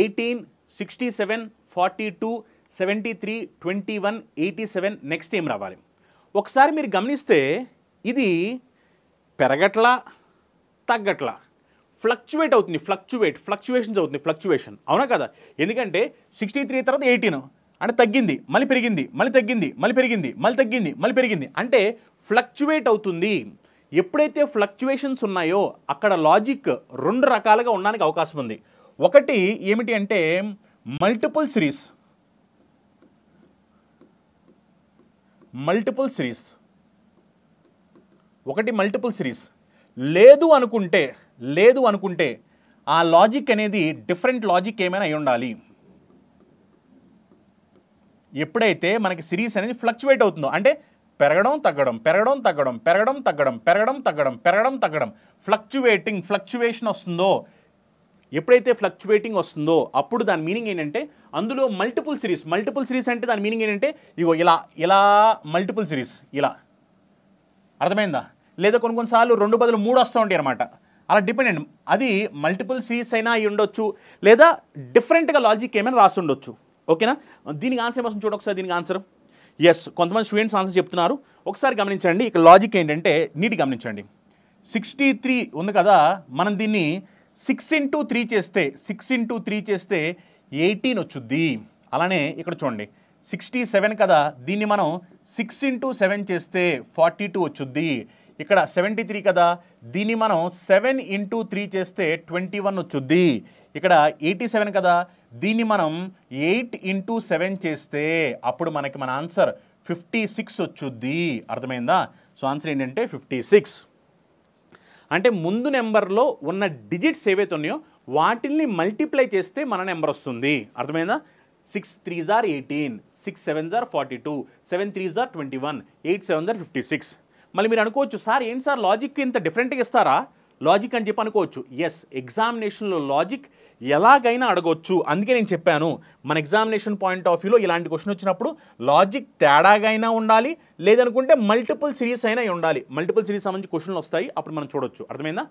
eighteen sixty seven forty two seventy three twenty one eighty seven next ఏం రావాలి ఒకసారి మీరు గమనిస్తే ఇది పెరగట్లా తగ్గట్లా ఫ్లక్చువేట్ అవుతుంది ఫ్లక్చువేట్ ఫ్లక్చువేషన్స్ అవుతుంది ఫ్లక్చువేషన్ అవునా కదా ఎందుకంటే సిక్స్టీ త్రీ తర్వాత ఎయిటీన్ అంటే తగ్గింది మళ్ళీ పెరిగింది మళ్ళీ తగ్గింది మళ్ళీ పెరిగింది మళ్ళీ తగ్గింది మళ్ళీ పెరిగింది అంటే ఫ్లక్చువేట్ అవుతుంది ఎప్పుడైతే ఫ్లక్చువేషన్స్ ఉన్నాయో అక్కడ లాజిక్ రెండు రకాలుగా ఉండడానికి అవకాశం ఉంది ఒకటి ఏమిటి అంటే మల్టిపుల్ సిరీస్ మల్టిపుల్ సిరీస్ ఒకటి మల్టిపుల్ సిరీస్ లేదు అనుకుంటే లేదు అనుకుంటే ఆ లాజిక్ అనేది డిఫరెంట్ లాజిక్ ఏమైనా అయి ఉండాలి ఎప్పుడైతే మనకి సిరీస్ అనేది ఫ్లక్చువేట్ అవుతుందో అంటే పెరగడం తగ్గడం పెరగడం తగ్గడం పెరగడం తగ్గడం పెరగడం తగ్గడం పెరగడం తగ్గడం ఫ్లక్చువేటింగ్ ఫ్లక్చువేషన్ వస్తుందో ఎప్పుడైతే ఫ్లక్చువేటింగ్ వస్తుందో అప్పుడు దాని మీనింగ్ ఏంటంటే అందులో మల్టిపుల్ సిరీస్ మల్టిపుల్ సిరీస్ అంటే దాని మీనింగ్ ఏంటంటే ఇగో ఇలా ఇలా మల్టిపుల్ సిరీస్ ఇలా అర్థమైందా లేదా కొన్ని కొన్నిసార్లు రెండు బదులు మూడు వస్తూ ఉంటాయి అన్నమాట అలా డిపెండెంట్ అది మల్టిపుల్ సిరీస్ అయినా అయి ఉండొచ్చు లేదా డిఫరెంట్గా లాజిక్ ఏమైనా రాసి ఉండొచ్చు ఓకేనా దీనికి ఆన్సర్ ఏమొస్తుంది చూడ ఒకసారి దీనికి ఆన్సర్ ఎస్ కొంతమంది స్టూడెంట్స్ ఆన్సర్ చెప్తున్నారు ఒకసారి గమనించండి ఇక్కడ లాజిక్ ఏంటంటే నీటి గమనించండి సిక్స్టీ త్రీ ఉంది కదా మనం దీన్ని సిక్స్ ఇంటూ త్రీ చేస్తే సిక్స్ ఇంటూ త్రీ చేస్తే ఎయిటీన్ వచ్చుద్ది అలానే ఇక్కడ చూడండి సిక్స్టీ సెవెన్ కదా దీన్ని మనం సిక్స్ ఇంటూ సెవెన్ చేస్తే ఫార్టీ టూ వచ్చుద్ది ఇక్కడ సెవెంటీ త్రీ కదా దీన్ని మనం సెవెన్ ఇంటూ త్రీ చేస్తే ట్వంటీ వన్ వచ్చుద్ది ఇక్కడ ఎయిటీ సెవెన్ కదా దీన్ని మనం ఎయిట్ ఇంటూ సెవెన్ చేస్తే అప్పుడు మనకి మన ఆన్సర్ ఫిఫ్టీ సిక్స్ వచ్చుద్ది అర్థమైందా సో ఆన్సర్ ఏంటంటే ఫిఫ్టీ సిక్స్ అంటే ముందు నెంబర్లో ఉన్న డిజిట్స్ ఏవైతే ఉన్నాయో వాటిల్ని మల్టిప్లై చేస్తే మన నెంబర్ వస్తుంది అర్థమైందా సిక్స్ త్రీ జార్ ఎయిటీన్ సిక్స్ సెవెన్ జార్ ఫార్టీ టూ సెవెన్ త్రీ జార్ ట్వంటీ వన్ ఎయిట్ సెవెన్ జార్ ఫిఫ్టీ సిక్స్ మళ్ళీ మీరు అనుకోవచ్చు సార్ ఏంటి సార్ లాజిక్ ఇంత డిఫరెంట్గా ఇస్తారా లాజిక్ అని చెప్పి అనుకోవచ్చు ఎస్ ఎగ్జామినేషన్లో లాజిక్ ఎలాగైనా అడగొచ్చు అందుకే నేను చెప్పాను మన ఎగ్జామినేషన్ పాయింట్ ఆఫ్ వ్యూలో ఇలాంటి క్వశ్చన్ వచ్చినప్పుడు లాజిక్ తేడాగైనా ఉండాలి లేదనుకుంటే మల్టిపుల్ సిరీస్ అయినా ఉండాలి మల్టిపుల్ సిరీస్ సంబంధించి క్వశ్చన్లు వస్తాయి అప్పుడు మనం చూడొచ్చు అర్థమైందా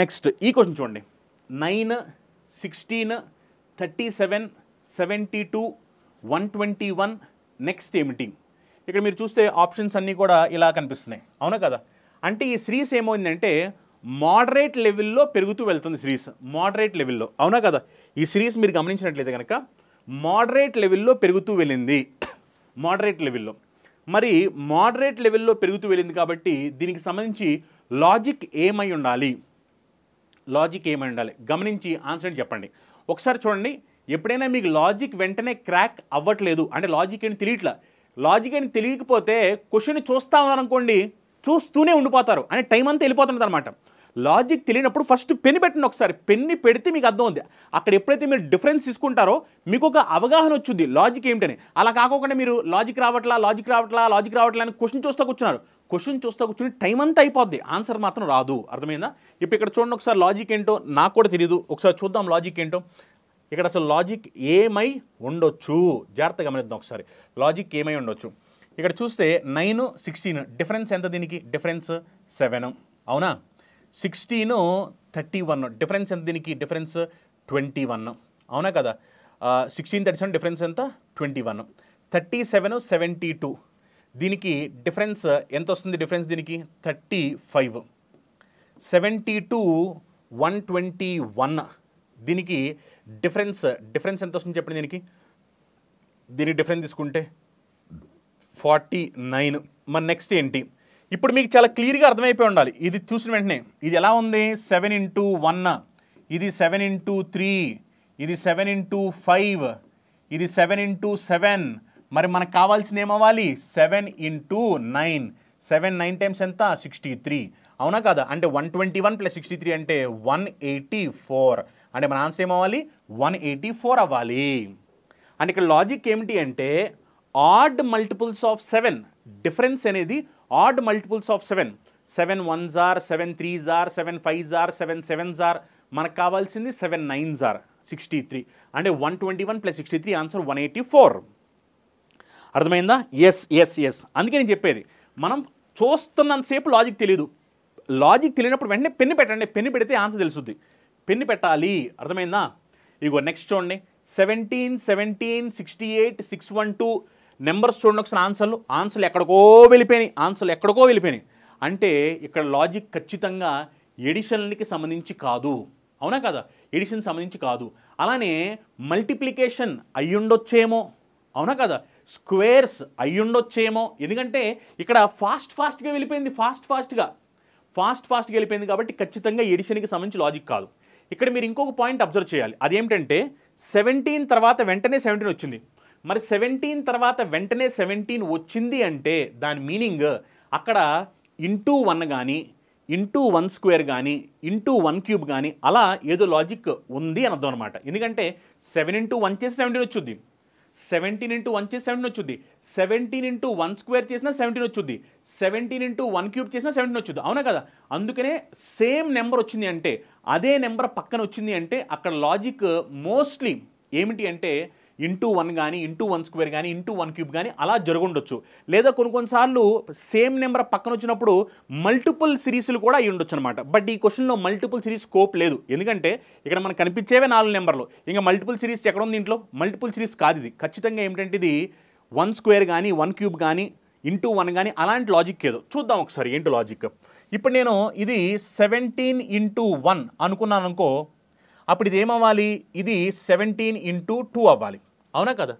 నెక్స్ట్ ఈ క్వశ్చన్ చూడండి nine sixteen thirty seven seventy two one twenty one next ఏమిటింగ్ ఇక్కడ మీరు చూస్తే ఆప్షన్స్ అన్నీ కూడా ఇలా కనిపిస్తున్నాయి అవునా కదా అంటే ఈ సిరీస్ ఏమైందంటే మోడరేట్ లెవెల్లో పెరుగుతూ వెళ్తుంది సిరీస్ మోడరేట్ లెవెల్లో అవునా కదా ఈ సిరీస్ మీరు గమనించినట్లయితే కనుక మోడరేట్ లెవెల్లో పెరుగుతూ వెళ్ళింది మోడరేట్ లెవెల్లో మరి మోడరేట్ లెవెల్లో పెరుగుతూ వెళ్ళింది కాబట్టి దీనికి సంబంధించి లాజిక్ ఏమై ఉండాలి లాజిక్ ఏమై ఉండాలి గమనించి ఆన్సర్ చెప్పండి ఒకసారి చూడండి ఎప్పుడైనా మీకు లాజిక్ వెంటనే క్రాక్ అవ్వట్లేదు అంటే లాజిక్ ఏంటి తెలియట్లా లాజిక్ అని తెలియకపోతే క్వశ్చన్ చూస్తా అనుకోండి చూస్తూనే ఉండిపోతారు అని టైం అంతా వెళ్ళిపోతుంది అనమాట లాజిక్ తెలియనప్పుడు ఫస్ట్ పెన్ను పెట్టండి ఒకసారి పెన్ను పెడితే మీకు అర్థం ఉంది అక్కడ ఎప్పుడైతే మీరు డిఫరెన్స్ తీసుకుంటారో మీకు ఒక అవగాహన వచ్చింది లాజిక్ ఏమిటని అలా కాకుండా మీరు లాజిక్ రావట్లా లాజిక్ రావట్లా లాజిక్ రావట్లా అని క్వశ్చన్ చూస్తూ కూర్చున్నారు క్వశ్చన్ చూస్తూ కూర్చుని టైం అంతా అయిపోద్ది ఆన్సర్ మాత్రం రాదు అర్థమైందా ఇప్పుడు ఇక్కడ చూడండి ఒకసారి లాజిక్ ఏంటో నాకు కూడా తెలియదు ఒకసారి చూద్దాం లాజిక్ ఏంటో ఇక్కడ అసలు లాజిక్ ఏమై ఉండొచ్చు జాగ్రత్తగా గమనిద్దాం ఒకసారి లాజిక్ ఏమై ఉండొచ్చు ఇక్కడ చూస్తే నైన్ సిక్స్టీన్ డిఫరెన్స్ ఎంత దీనికి డిఫరెన్స్ సెవెన్ అవునా సిక్స్టీన్ థర్టీ వన్ డిఫరెన్స్ ఎంత దీనికి డిఫరెన్స్ ట్వంటీ వన్ అవునా కదా సిక్స్టీన్ థర్టీ సెవెన్ డిఫరెన్స్ ఎంత twenty one thirty seven seventy two దీనికి డిఫరెన్స్ ఎంత వస్తుంది డిఫరెన్స్ దీనికి thirty five seventy two one twenty one దీనికి డిఫరెన్స్ డిఫరెన్స్ ఎంత వస్తుంది చెప్పండి దీనికి దీని డిఫరెన్స్ తీసుకుంటే ఫార్టీ నైన్ మన నెక్స్ట్ ఏంటి ఇప్పుడు మీకు చాలా క్లియర్గా అర్థమైపోయి ఉండాలి ఇది చూసిన వెంటనే ఇది ఎలా ఉంది సెవెన్ ఇంటూ వన్ ఇది సెవెన్ ఇంటూ త్రీ ఇది సెవెన్ ఇంటూ ఫైవ్ ఇది సెవెన్ ఇంటూ సెవెన్ మరి మనకు కావాల్సింది ఏమవ్వాలి seven into nine seven nine times ఎంత సిక్స్టీ త్రీ అవునా కదా అంటే one twenty one plus sixty three అంటే వన్ ఎయిటీ ఫోర్ అంటే మన ఆన్సర్ ఏమవ్వాలి వన్ ఎయిటీ ఫోర్ అవ్వాలి అండ్ ఇక్కడ లాజిక్ ఏమిటి అంటే odd multiples of seven difference అనేది odd multiples of seven seven one jar seven three జార్ సెవెన్ ఫైవ్ జార్ సెవెన్ సెవెన్ జార్ మనకు కావాల్సింది సెవెన్ నైన్ జార్ సిక్స్టీ త్రీ అంటే one twenty one plus sixty three answer one eighty four అర్థమైందా yes yes yes అందుకే నేను చెప్పేది మనం చూస్తున్నంతసేపు లాజిక్ తెలియదు లాజిక్ తెలియనప్పుడు వెంటనే పెన్ను పెట్టండి పెన్ను పెడితే ఆన్సర్ తెలుస్తుంది పెన్ను పెట్టాలి అర్థమైందా ఇగో నెక్స్ట్ చూడండి seventeen seventeen sixty eight six one two numbers చూడండి ఒకసారి ఆన్సర్లు ఆన్సర్లు ఎక్కడికో వెళ్ళిపోయినాయి ఆన్సర్లు ఎక్కడికో వెళ్ళిపోయినాయి అంటే ఇక్కడ లాజిక్ ఖచ్చితంగా ఎడిషన్కి సంబంధించి కాదు అవునా కదా ఎడిషన్ సంబంధించి కాదు అలానే మల్టిప్లికేషన్ అయ్యుండొచ్చేమో అవునా కదా స్క్వేర్స్ అయ్యుండొచ్చేమో ఎందుకంటే ఇక్కడ ఫాస్ట్ ఫాస్ట్గా వెళ్ళిపోయింది ఫాస్ట్ ఫాస్ట్గా ఫాస్ట్ ఫాస్ట్గా వెళ్ళిపోయింది కాబట్టి ఖచ్చితంగా ఎడిషన్కి సంబంధించి లాజిక్ కాదు ఇక్కడ మీరు ఇంకొక పాయింట్ అబ్జర్వ్ చేయాలి అదేమిటంటే సెవెంటీన్ తర్వాత వెంటనే సెవెంటీన్ వచ్చింది మరి సెవెంటీన్ తర్వాత వెంటనే సెవెంటీన్ వచ్చింది అంటే దాని మీనింగ్ అక్కడ ఇంటూ వన్ కానీ ఇంటూ వన్ స్క్వేర్ కానీ ఇంటూ వన్ క్యూబ్ కానీ అలా ఏదో లాజిక్ ఉంది అని అర్థం అనమాట ఎందుకంటే సెవెన్ ఇంటూ వన్ చేసి సెవెంటీన్ వచ్చింది సెవెంటీన్ ఇంటూ వన్ చేసి సెవెంటీన్ వచ్చుద్ది సెవెంటీన్ ఇంటూ వన్ స్క్వేర్ చేసినా సెవెంటీన్ వచ్చుద్ది సెవెంటీన్ ఇంటూ వన్ క్యూబ్ చేసినా సెవెంటీన్ వచ్చుద్ది అవునా కదా అందుకనే సేమ్ నెంబర్ వచ్చింది అంటే అదే నెంబర్ పక్కన వచ్చింది అంటే అక్కడ లాజిక్ మోస్ట్లీ ఏమిటి అంటే ఇంటూ వన్ కానీ ఇంటూ వన్ స్క్వేర్ కానీ ఇంటూ వన్ క్యూబ్ కానీ అలా జరుగుండొచ్చు లేదా కొన్ని కొన్నిసార్లు సేమ్ నెంబర్ పక్కన వచ్చినప్పుడు మల్టిపుల్ సిరీస్లు కూడా అయ్యి ఉండొచ్చు అనమాట బట్ ఈ క్వశ్చన్లో మల్టిపుల్ సిరీస్ స్కోప్ లేదు ఎందుకంటే ఇక్కడ మనకు కనిపించేవే నాలుగు నెంబర్లు ఇంకా మల్టిపుల్ సిరీస్ ఎక్కడ ఉంది దీంట్లో మల్టిపుల్ సిరీస్ కాదు ఇది ఖచ్చితంగా ఏమిటంటే ఇది వన్ స్క్వేర్ కానీ వన్ క్యూబ్ కానీ ఇంటూ వన్ కానీ అలాంటి లాజిక్ ఏదో చూద్దాం ఒకసారి ఏంటి లాజిక్ ఇప్పుడు నేను ఇది సెవెంటీన్ ఇంటూ వన్ అనుకున్నాను అనుకో అప్పుడు ఇది ఏమవ్వాలి ఇది సెవెంటీన్ ఇంటూ టూ అవ్వాలి అవునా కదా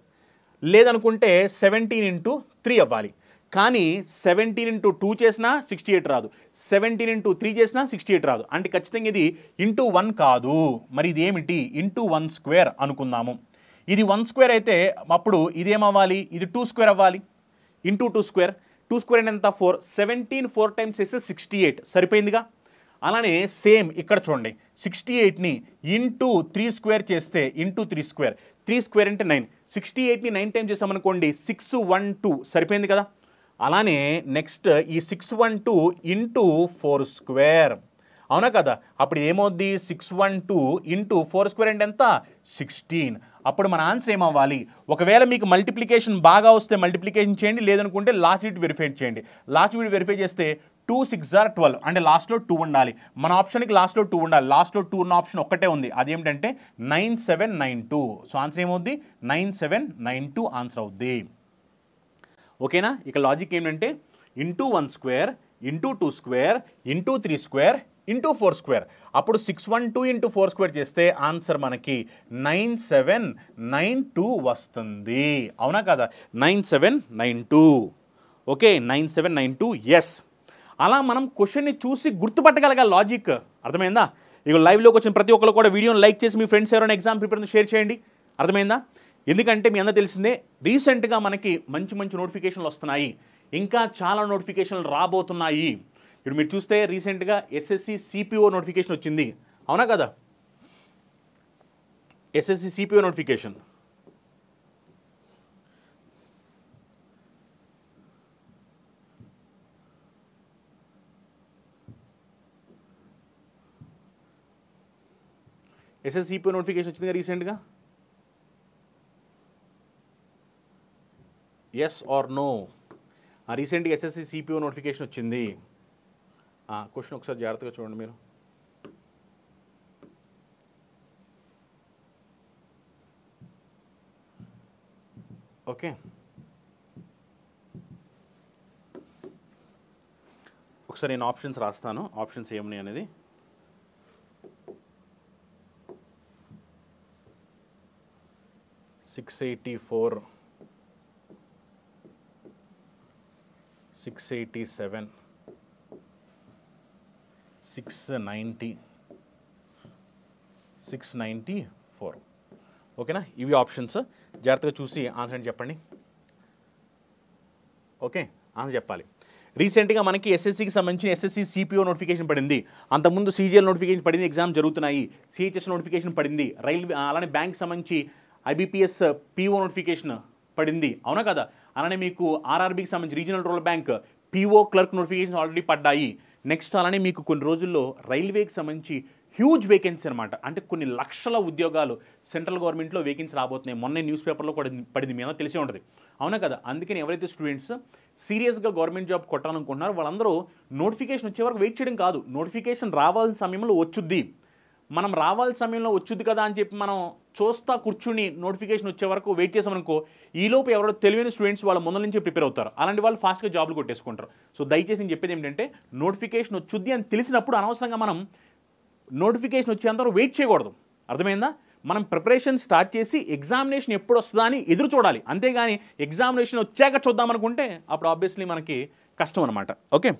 లేదనుకుంటే సెవెంటీన్ ఇంటూ త్రీ అవ్వాలి కానీ సెవెంటీన్ ఇంటూ టూ చేసినా సిక్స్టీ ఎయిట్ రాదు సెవెంటీన్ ఇంటూ త్రీ చేసినా సిక్స్టీ ఎయిట్ రాదు అంటే ఖచ్చితంగా ఇది ఇంటూ వన్ కాదు మరి ఇది ఏమిటి ఇంటూ వన్ స్క్వేర్ అనుకుందాము ఇది వన్ స్క్వేర్ అయితే అప్పుడు ఇదేమవ్వాలి ఇది టూ స్క్వేర్ అవ్వాలి into two square two square అంటే ఎంత ఫోర్ సెవెంటీన్ ఫోర్ టైమ్స్ వేస్తే సిక్స్టీ ఎయిట్ సరిపోయిందిగా అలానే సేమ్ ఇక్కడ చూడండి సిక్స్టీ ఎయిట్ని ఇంటూ త్రీ స్క్వేర్ చేస్తే into three square three square అంటే నైన్ సిక్స్టీ ఎయిట్ని నైన్ టైం చేసామనుకోండి సిక్స్ వన్ టూ సరిపోయింది కదా అలానే నెక్స్ట్ ఈ six one two into four square అవునా కదా అప్పుడు ఏమవుద్ది six one two into four square అంటే ఎంత సిక్స్టీన్ అప్పుడు మన ఆన్సర్ ఏమవ్వాలి ఒకవేళ మీకు మల్టిప్లికేషన్ బాగా వస్తే మల్టిప్లికేషన్ చేయండి లేదనుకుంటే లాస్ట్ వీడియో వెరిఫై చేయండి లాస్ట్ వీడియో వెరిఫై చేస్తే టూ సిక్స్ ఆర్ ట్వెల్వ్ అంటే లాస్ట్లో టూ ఉండాలి మన ఆప్షన్కి లాస్ట్లో టూ ఉండాలి లాస్ట్లో టూ ఉన్న ఆప్షన్ ఒక్కటే ఉంది అదేమిటంటే nine seven nine two so answer ఏమవుద్ది nine seven nine two answer అవుద్ది ఓకేనా ఇక లాజిక్ ఏంటంటే into one square into two square into three square into four square అప్పుడు six one two into four square చేస్తే ఆన్సర్ మనకి nine seven nine two వస్తుంది అవునా కదా nine seven nine two okay nine seven nine two yes అలా మనం క్వశ్చన్ని చూసి గుర్తుపట్టగలగా లాజిక్ అర్థమైందా ఇక లైవ్లోకి వచ్చిన ప్రతి ఒక్కరు కూడా వీడియోని లైక్ చేసి మీ ఫ్రెండ్స్ ఎవరైనా ఎగ్జామ్ ప్రిపేర్ షేర్ చేయండి అర్థమైందా ఎందుకంటే మీ అందరు తెలిసిందే రీసెంట్గా మనకి మంచి మంచి నోటిఫికేషన్లు వస్తున్నాయి ఇంకా చాలా నోటిఫికేషన్లు రాబోతున్నాయి ఇప్పుడు మీరు చూస్తే రీసెంట్గా ఎస్ఎస్సి సిపిఓ నోటిఫికేషన్ వచ్చింది అవునా కదా SSC CPO notification SSCP notification వచ్చిందిగా రీసెంట్గా ఎస్ ఆర్ నో రీసెంట్గా ఎస్ఎస్సి సిపిఓ నోటిఫికేషన్ వచ్చింది క్వశ్చన్ ఒకసారి జాగ్రత్తగా చూడండి మీరు ఓకే ఒకసారి నేను ఆప్షన్స్ రాస్తాను ఆప్షన్స్ ఏమున్నాయి అనేది six six six eighty eighty four seven ninety six 690 four ఓకేనా ఇవి ఆప్షన్స్ జాగ్రత్తగా చూసి ఆన్సర్ అని చెప్పండి ఓకే ఆన్సర్ చెప్పాలి రీసెంట్గా మనకి ఎస్ఎస్సికి సంబంధించి ఎస్ఎస్సి సిపిఓ నోటిఫికేషన్ పడింది అంతకుముందు సీజీఎల్ నోటిఫికేషన్ పడింది ఎగ్జామ్ జరుగుతున్నాయి సిహెచ్ఎస్ నోటిఫికేషన్ పడింది రైల్వే అలానే బ్యాంక్ సంబంధించి ఐబీపీఎస్ పీఓ uh, నోటిఫికేషన్ పడింది అవునా కదా అలానే మీకు ఆర్ఆర్బీకి సంబంధించి regional rural bank PO clerk notification already పడ్డాయి నెక్స్ట్ అలానే మీకు కొన్ని రోజుల్లో రైల్వేకి సంబంధించి హ్యూజ్ వేకెన్సీ అనమాట అంటే కొన్ని లక్షల ఉద్యోగాలు సెంట్రల్ గవర్నమెంట్లో వేకెన్సీ రాబోతున్నాయి మొన్న న్యూస్ పేపర్లో కూడా పడింది మీద తెలిసే ఉంటుంది అవునా కదా అందుకని ఎవరైతే స్టూడెంట్స్ సీరియస్గా గవర్నమెంట్ జాబ్ కొట్టాలనుకుంటున్నారో వాళ్ళందరూ నోటిఫికేషన్ వచ్చే వరకు వెయిట్ చేయడం కాదు నోటిఫికేషన్ రావాల్సిన సమయంలో వచ్చుద్ది మనం రావాల్సిన సమయంలో వచ్చుద్ది కదా అని చెప్పి మనం చూస్తా కూర్చుని నోటిఫికేషన్ వచ్చే వరకు వెయిట్ చేసామనుకో ఈలోపు ఎవరో తెలివైన స్టూడెంట్స్ వాళ్ళ ముందు నుంచి ప్రిపేర్ అవుతారు అలాంటి వాళ్ళు ఫాస్ట్గా జాబ్లు కొట్టేసుకుంటారు సో దయచేసి నేను చెప్పేది ఏంటంటే నోటిఫికేషన్ వచ్చుద్ది అని తెలిసినప్పుడు అనవసరంగా మనం నోటిఫికేషన్ వచ్చేంతవరకు వెయిట్ చేయకూడదు అర్థమైందా మనం ప్రిపరేషన్ స్టార్ట్ చేసి ఎగ్జామినేషన్ ఎప్పుడు వస్తుందా అని ఎదురు చూడాలి అంతేగాని ఎగ్జామినేషన్ వచ్చాక చూద్దాం అనుకుంటే అప్పుడు ఆబ్వియస్లీ మనకి కష్టం అనమాట ఓకే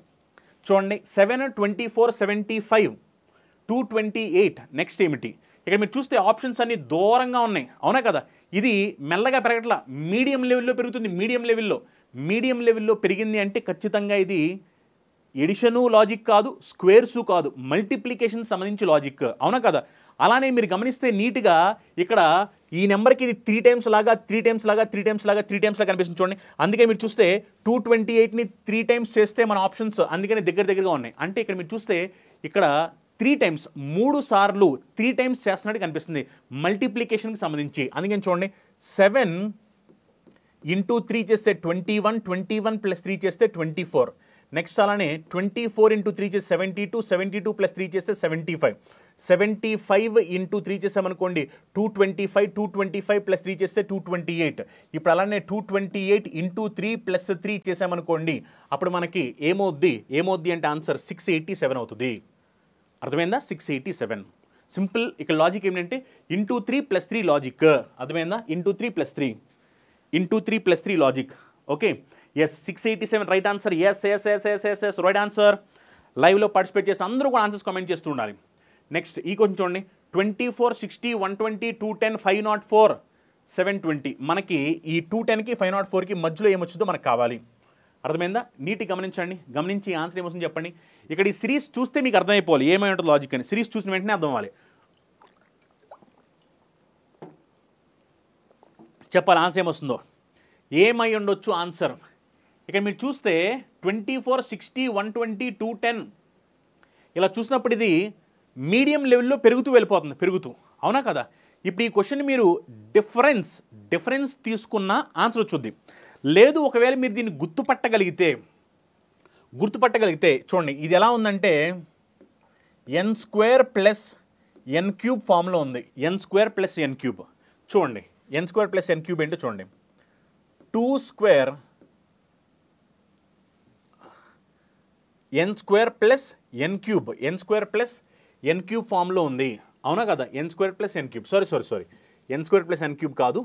చూడండి seven twenty four seventy five two twenty eight next ఏమిటి ఇక్కడ మీరు చూస్తే ఆప్షన్స్ అన్నీ దూరంగా ఉన్నాయి అవునా కదా ఇది మెల్లగా పెరగట్లా మీడియం లెవెల్లో పెరుగుతుంది మీడియం లెవెల్లో మీడియం లెవెల్లో పెరిగింది అంటే ఖచ్చితంగా ఇది ఎడిషను లాజిక్ కాదు స్క్వేర్సు కాదు మల్టిప్లికేషన్ సంబంధించి లాజిక్ అవునా కదా అలానే మీరు గమనిస్తే నీట్గా ఇక్కడ ఈ నెంబర్కి ఇది త్రీ టైమ్స్ లాగా త్రీ టైమ్స్ లాగా త్రీ టైమ్స్ లాగా త్రీ టైమ్స్ లాగా కనిపిస్తుంది చూడండి అందుకే మీరు చూస్తే టూ ట్వంటీ ఎయిట్ని త్రీ టైమ్స్ చేస్తే మన ఆప్షన్స్ అందుకని దగ్గర దగ్గరగా ఉన్నాయి అంటే ఇక్కడ మీరు చూస్తే ఇక్కడ త్రీ టైమ్స్ మూడు సార్లు త్రీ టైమ్స్ చేస్తున్నట్టు కనిపిస్తుంది మల్టిప్లికేషన్కి సంబంధించి అందుకని చూడండి సెవెన్ ఇంటూ త్రీ చేస్తే twenty one twenty one plus three చేస్తే ట్వంటీ ఫోర్ నెక్స్ట్ అలానే ట్వంటీ ఫోర్ ఇంటూ త్రీ చేస్తే seventy two seventy two plus three చేస్తే seventy five seventy five into three చేసామనుకోండి two twenty five two twenty five plus three చేస్తే two twenty eight ఇప్పుడు అలానే two twenty eight into three plus three చేసామనుకోండి అప్పుడు మనకి ఏమవుద్ది ఏమవుద్ది అంటే ఆన్సర్ సిక్స్ ఎయిటీ సెవెన్ అవుతుంది అర్థమైందా సిక్స్ ఎయిటీ సెవెన్ సింపుల్ ఇక్కడ లాజిక్ ఏంటంటే into three plus three logic అర్థమైందా into three plus three into three plus three logic okay yes six eighty seven right answer yes yes yes yes yes yes right answer లైవ్లో participate చేస్తే అందరూ కూడా answers comment చేస్తూ ఉండాలి next ఈ కొంచెం చూడండి twenty four sixty one twenty two ten five not four seven twenty మనకి ఈ టూ టెన్కి ఫైవ్ నాట్ ఫోర్కి మధ్యలో ఏమొచ్చిందో మనకు కావాలి అర్థమైందా నీటి గమనించండి గమనించి ఆన్సర్ ఏమోసం చెప్పండి ఇక్కడ ఈ సిరీస్ చూస్తే మీకు అర్థమైపోవాలి ఏమై ఉంటుంది లాజిక్ అని సిరీస్ చూసిన వెంటనే అర్థం అవ్వాలి చెప్పాలి ఆన్సర్ ఏమొస్తుందో ఏమై ఉండొచ్చు ఆన్సర్ ఇక్కడ మీరు చూస్తే twenty four sixty one twenty two ten ఇలా చూసినప్పుడు ఇది మీడియం లెవెల్లో పెరుగుతూ వెళ్ళిపోతుంది పెరుగుతూ అవునా కదా ఇప్పుడు ఈ క్వశ్చన్ మీరు డిఫరెన్స్ డిఫరెన్స్ తీసుకున్న ఆన్సర్ వచ్చుద్ది లేదు ఒకవేళ మీరు దీన్ని గుర్తుపట్టగలిగితే గుర్తుపట్టగలిగితే చూడండి ఇది ఎలా ఉందంటే n square plus n cube ఫామ్లో ఉంది n square plus n cube చూడండి n square plus n cube ఏంటో చూడండి two square n square plus n cube n square plus n cube ఫామ్లో ఉంది అవునా కదా n square plus n cube sorry sorry sorry n square plus n cube కాదు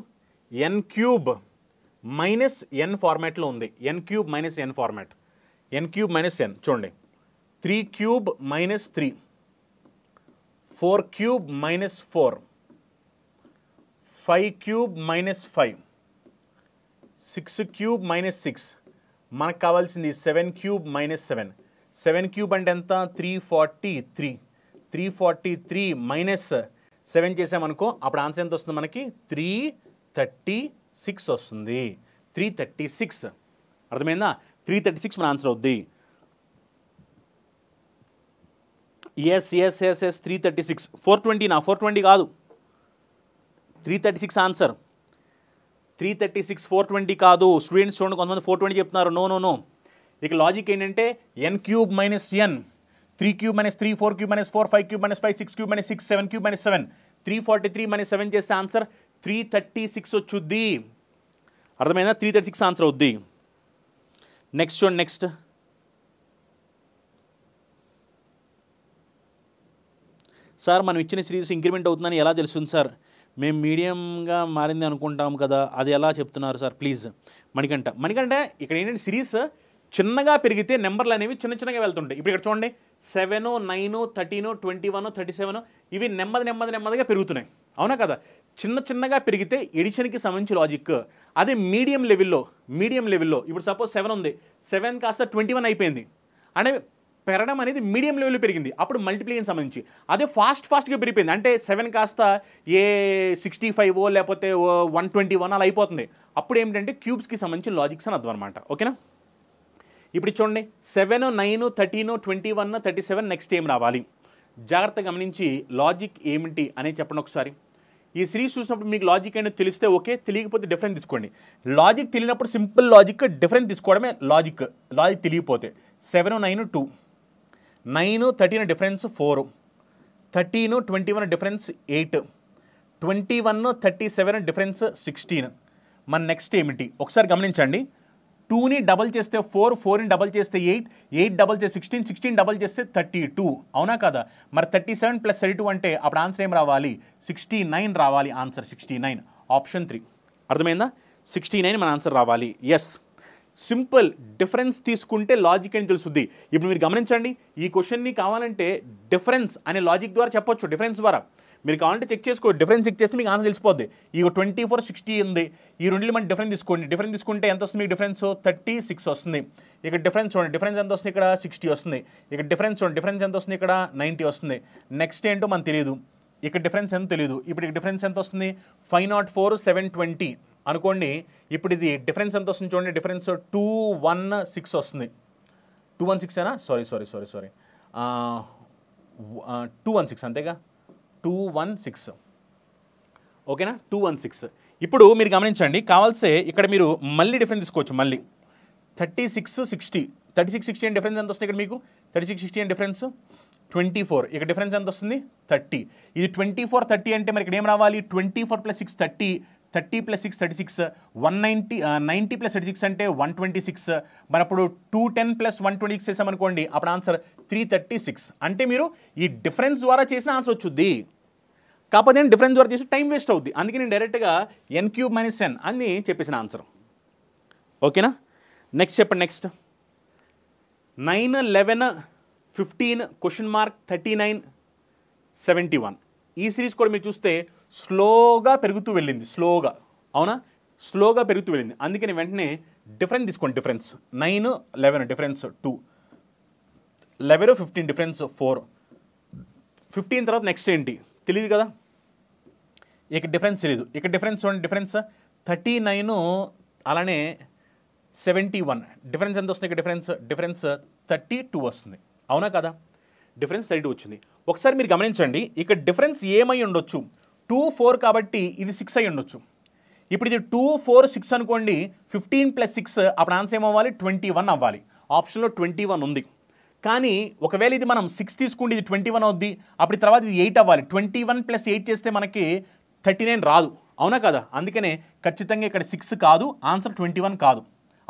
n cube minus n ఫార్మాట్లో ఉంది n cube minus n format n cube minus n చూడండి three cube minus three four cube minus four five cube minus five six cube minus six మనకు కావాల్సింది seven cube minus seven seven cube అంటే ఎంత three forty three three forty three minus seven చేసామనుకో అప్పుడు answer ఎంత వస్తుంది మనకి three thirty six వస్తుంది త్రీ థర్టీ సిక్స్ అర్థమైందా త్రీ థర్టీ సిక్స్ మన ఆన్సర్ అవుద్ది yes yes yes yes three thirty six four twenty నా ఫోర్ ట్వంటీ కాదు three thirty six answer three thirty six four twenty కాదు స్టూడెంట్స్ చూడండి కొంతమంది four twenty చెప్తున్నారు నో నో నో ఇక లాజిక్ ఏంటంటే n cube minus n three cube minus three four cube minus four five cube minus five six cube minus six seven cube minus seven three forty three minus seven చేస్తే answer three thirty six వచ్చుద్ది అర్థమైందా three thirty six answer అవుద్ది next చూడండి next sir మనం ఇచ్చిన series increment అవుతుందని ఎలా తెలుస్తుంది సార్ మేము మీడియంగా మారింది అనుకుంటాం కదా అది ఎలా చెప్తున్నారు సార్ ప్లీజ్ మణికంట మణికంట ఇక్కడ ఏంటంటే సిరీస్ చిన్నగా పెరిగితే నెంబర్లు అనేవి చిన్న చిన్నగా వెళ్తుంటాయి ఇప్పుడు ఇక్కడ చూడండి seven nine thirteen twenty one thirty seven ఇవి నెమ్మది నెమ్మది నెమ్మదిగా పెరుగుతున్నాయి అవునా కదా చిన్న చిన్నగా పెరిగితే ఎడిషన్కి సంబంధించి లాజిక్ అదే మీడియం లెవెల్లో మీడియం లెవెల్లో ఇప్పుడు సపోజ్ సెవెన్ ఉంది సెవెన్ కాస్త ట్వంటీ వన్ అయిపోయింది అంటే పెరగడం అనేది మీడియం లెవెల్లో పెరిగింది అప్పుడు మల్టిప్లికేషన్ సంబంధించి అదే ఫాస్ట్ ఫాస్ట్గా పెరిగిపోయింది అంటే సెవెన్ కాస్త ఏ సిక్స్టీ ఫైవ్ లేకపోతే వన్ ట్వంటీ వన్ అలా అయిపోతుంది అప్పుడు ఏంటంటే క్యూబ్స్కి సంబంధించి లాజిక్స్ అని అర్థం అనమాట ఓకేనా ఇప్పుడు చూడండి seven nine thirteen twenty one thirty seven next ఏం రావాలి జాగ్రత్త గమనించి లాజిక్ ఏమిటి అనేది చెప్పండి ఒకసారి ఈ సిరీస్ చూసినప్పుడు మీకు లాజిక్ అనేది తెలిస్తే ఓకే తెలియకపోతే డిఫరెంట్ తీసుకోండి లాజిక్ తెలియనప్పుడు సింపుల్ లాజిక్ డిఫరెంట్ తీసుకోవడమే లాజిక్ లాజిక్ తెలియకపోతే seven nine two nine thirteen difference four thirteen twenty one difference eight twenty one thirty seven difference sixteen మన నెక్స్ట్ ఏమిటి ఒకసారి గమనించండి టూని డబల్ చేస్తే ఫోర్ ఫోర్ని డబల్ చేస్తే ఎయిట్ ఎయిట్ డబల్ చేస్తే సిక్స్టీన్ సిక్స్టీన్ డబల్ చేస్తే థర్టీ టూ అవునా కదా మరి thirty seven plus thirty two అంటే అప్పుడు ఆన్సర్ ఏం రావాలి సిక్స్టీ నైన్ రావాలి answer sixty nine option three అర్థమైందా సిక్స్టీ నైన్ మన ఆన్సర్ రావాలి ఎస్ సింపుల్ డిఫరెన్స్ తీసుకుంటే లాజిక్ అని తెలుస్తుంది ఇప్పుడు మీరు గమనించండి ఈ క్వశ్చన్ని కావాలంటే డిఫరెన్స్ అనే లాజిక్ ద్వారా చెప్పొచ్చు డిఫరెన్స్ ద్వారా మీరు కావాలంటే చెక్ చేసుకో డిఫరెన్స్ చెక్ చేస్తే మీకు ఆన్సర్ తెలిసిపోద్ది ఈ ట్వంటీ ఫోర్ సిక్స్టీ ఉంది ఈ రెండు మనం డిఫరెన్స్ తీసుకోండి డిఫరెన్స్ తీసుకుంటే ఎంత వస్తుంది మీకు డిఫరెన్స్ థర్టీ సిక్స్ వస్తుంది ఇక్కడ డిఫరెన్స్ చూడండి డిఫరెన్స్ ఎంత వస్తుంది ఇక్కడ సిక్స్టీ వస్తుంది ఇక్కడ డిఫరెన్స్ చూడండి డిఫరెన్స్ ఎంత వస్తుంది ఇక్కడ నైంటీ వస్తుంది నెక్స్ట్ ఏంటో మనకు తెలియదు ఇక్కడ డిఫరెన్స్ ఎంత తెలియదు ఇప్పుడు డిఫరెన్స్ ఎంత వస్తుంది five not four seven twenty అనుకోండి ఇప్పుడు ఇది డిఫరెన్స్ ఎంత వస్తుంది చూడండి డిఫరెన్స్ టూ వన్ సిక్స్ వస్తుంది టూ వన్ సిక్స్ అయినా sorry sorry sorry sorry two one six అంతేగా టూ వన్ సిక్స్ ఓకేనా టూ వన్ సిక్స్ ఇప్పుడు మీరు గమనించండి కావాల్సే ఇక్కడ మీరు మళ్ళీ డిఫరెన్స్ తీసుకోవచ్చు మళ్ళీ thirty six sixty thirty six sixty difference ఎంత వస్తుంది ఇక్కడ మీకు thirty six sixty difference twenty four ఇక్కడ డిఫరెన్స్ ఎంత వస్తుంది థర్టీ ఇది ట్వంటీ ఫోర్ థర్టీ అంటే మరి ఇక్కడ ఏం రావాలి twenty four plus six thirty thirty plus six thirty six one ninety ninety plus thirty six అంటే వన్ ట్వంటీ సిక్స్ మరి అప్పుడు two ten plus one twenty six చేసామనుకోండి అప్పుడు ఆన్సర్ త్రీ థర్టీ సిక్స్ అంటే మీరు ఈ డిఫరెన్స్ ద్వారా చేసిన ఆన్సర్ వచ్చుద్ది కాకపోతే నేను డిఫరెన్స్ ద్వారా చేసి టైం వేస్ట్ అవుద్ది అందుకే నేను డైరెక్ట్గా ఎన్ క్యూబ్ మైనస్ ఎన్ అని చెప్పేసిన ఆన్సర్ ఓకేనా నెక్స్ట్ చెప్పండి next nine eleven fifteen question mark thirty nine seventy one ఈ సిరీస్ కూడా మీరు చూస్తే స్లోగా పెరుగుతూ వెళ్ళింది స్లోగా అవునా స్లోగా పెరుగుతూ వెళ్ళింది అందుకని వెంటనే డిఫరెన్స్ తీసుకోండి difference nine eleven difference two eleven fifteen difference four fifteen తర్వాత నెక్స్ట్ ఏంటి తెలియదు కదా ఇక డిఫరెన్స్ తెలియదు ఇక డిఫరెన్స్ చూడండి డిఫరెన్స్ థర్టీ నైన్ అలానే సెవెంటీ వన్ డిఫరెన్స్ ఎంత వస్తుంది ఇక డిఫరెన్స్ డిఫరెన్స్ థర్టీ టూ వస్తుంది అవునా కదా డిఫరెన్స్ సైడ్ వచ్చింది ఒకసారి మీరు గమనించండి ఇక్కడ డిఫరెన్స్ ఏమై ఉండొచ్చు టూ ఫోర్ కాబట్టి ఇది సిక్స్ అయి ఉండొచ్చు ఇప్పుడు ఇది టూ ఫోర్ సిక్స్ అనుకోండి ఫిఫ్టీన్ ప్లస్ సిక్స్ అప్పుడు ఆన్సర్ ఏమవ్వాలి ట్వంటీ వన్ అవ్వాలి ఆప్షన్లో ట్వంటీ వన్ ఉంది కానీ ఒకవేళ ఇది మనం సిక్స్ తీసుకుంటే ఇది ట్వంటీ వన్ అవుద్ది అప్పుడు తర్వాత ఇది ఎయిట్ అవ్వాలి ట్వంటీ వన్ ప్లస్ ఎయిట్ చేస్తే మనకి థర్టీ నైన్ రాదు అవునా కదా అందుకనే ఖచ్చితంగా ఇక్కడ సిక్స్ కాదు ఆన్సర్ ట్వంటీ వన్ కాదు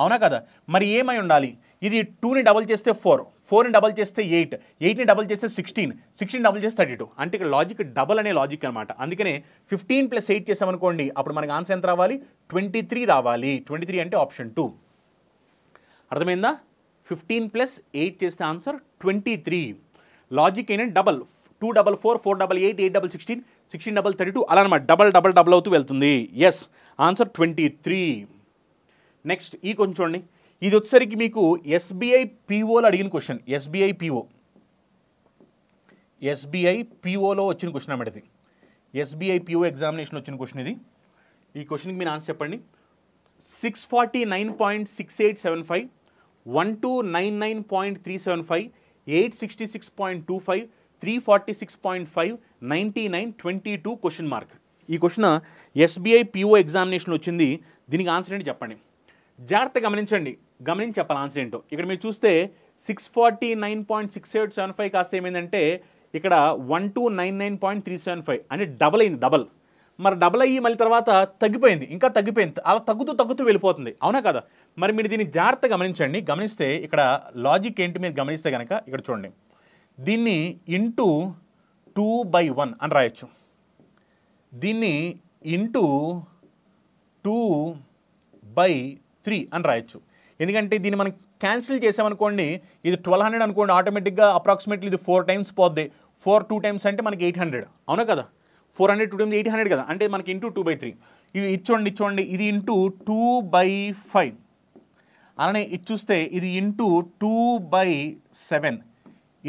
అవునా కదా మరి ఏమై ఉండాలి ఇది టూని డబల్ చేస్తే ఫోర్ ఫోర్ని డబల్ చేస్తే ఎయిట్ ఎయిట్ని డబల్ చేస్తే సిక్స్టీన్ సిక్స్టీన్ డబల్ చేస్తే థర్టీ టూ అంటే ఇక్కడ లాజిక్ డబల్ అనే లాజిక్ అనమాట అందుకనే ఫిఫ్టీన్ ప్లస్ ఎయిట్ చేసామనుకోండి అప్పుడు మనకు ఆన్సర్ ఎంత రావాలి ట్వంటీ త్రీ రావాలి ట్వంటీ త్రీ అంటే ఆప్షన్ టూ అర్థమైందా ఫిఫ్టీన్ ప్లస్ ఎయిట్ చేస్తే ఆన్సర్ ట్వంటీ త్రీ లాజిక్ ఏంటంటే double two double four four double eight eight double sixteen sixteen double thirty two అలా అనమాట డబల్ డబల్ డబల్ అవుతూ వెళ్తుంది yes answer twenty three next ఈ కొంచెం చూడండి ఇది వచ్చేసరికి మీకు ఎస్బీఐ పీఓలో అడిగిన క్వశ్చన్ ఎస్బీఐ పీఓ ఎస్బీఐ పీఓలో వచ్చిన క్వశ్చన్ అమ్మ ఇది ఎస్బీఐ పీఓ ఎగ్జామినేషన్ వచ్చిన క్వశ్చన్ ఇది ఈ క్వశ్చన్కి మీరు ఆన్సర్ చెప్పండి six forty nine point six eight seven five one two nine nine point three seven five eight sixty six point two five three forty six point five ninety nine twenty two question mark ఈ question SBI PO examination వచ్చింది దీనికి answer ఏంటి చెప్పండి జాగ్రత్త గమనించండి గమనించి చెప్పాలి answer ఏంటో ఇక్కడ మీరు చూస్తే six forty nine point six eight seven five కాస్త ఏమైందంటే ఇక్కడ one two nine nine point three seven five అంటే డబల్ అయింది డబల్ మరి డబల్ అయ్యి మళ్ళీ తర్వాత తగ్గిపోయింది ఇంకా తగ్గిపోయింది అలా తగ్గుతూ తగ్గుతూ వెళ్ళిపోతుంది అవునా కదా మరి మీరు దీన్ని జాగ్రత్త గమనించండి గమనిస్తే ఇక్కడ లాజిక్ ఏంటి మీరు గమనిస్తే కనుక ఇక్కడ చూడండి దీన్ని ఇంటూ టూ బై వన్ అని రాయొచ్చు దీన్ని ఇంటూ టూ బై త్రీ అని రాయొచ్చు ఎందుకంటే దీన్ని మనం క్యాన్సిల్ చేసామనుకోండి ఇది ట్వెల్వ్ హండ్రెడ్ అనుకోండి ఆటోమేటిక్గా అప్రాక్సిమేట్లీ ఇది ఫోర్ టైమ్స్ పోద్ది ఫోర్ టూ టైమ్స్ అంటే మనకి ఎయిట్ హండ్రెడ్ అవునా కదా four hundred two times eight hundred కదా అంటే మనకి ఇంటూ టూ బై త్రీ ఇవి ఇచ్చోండి ఇచ్చోండి ఇది ఇంటూ టూ బై ఫైవ్ అలానే ఇది చూస్తే ఇది ఇంటూ టూ బై సెవెన్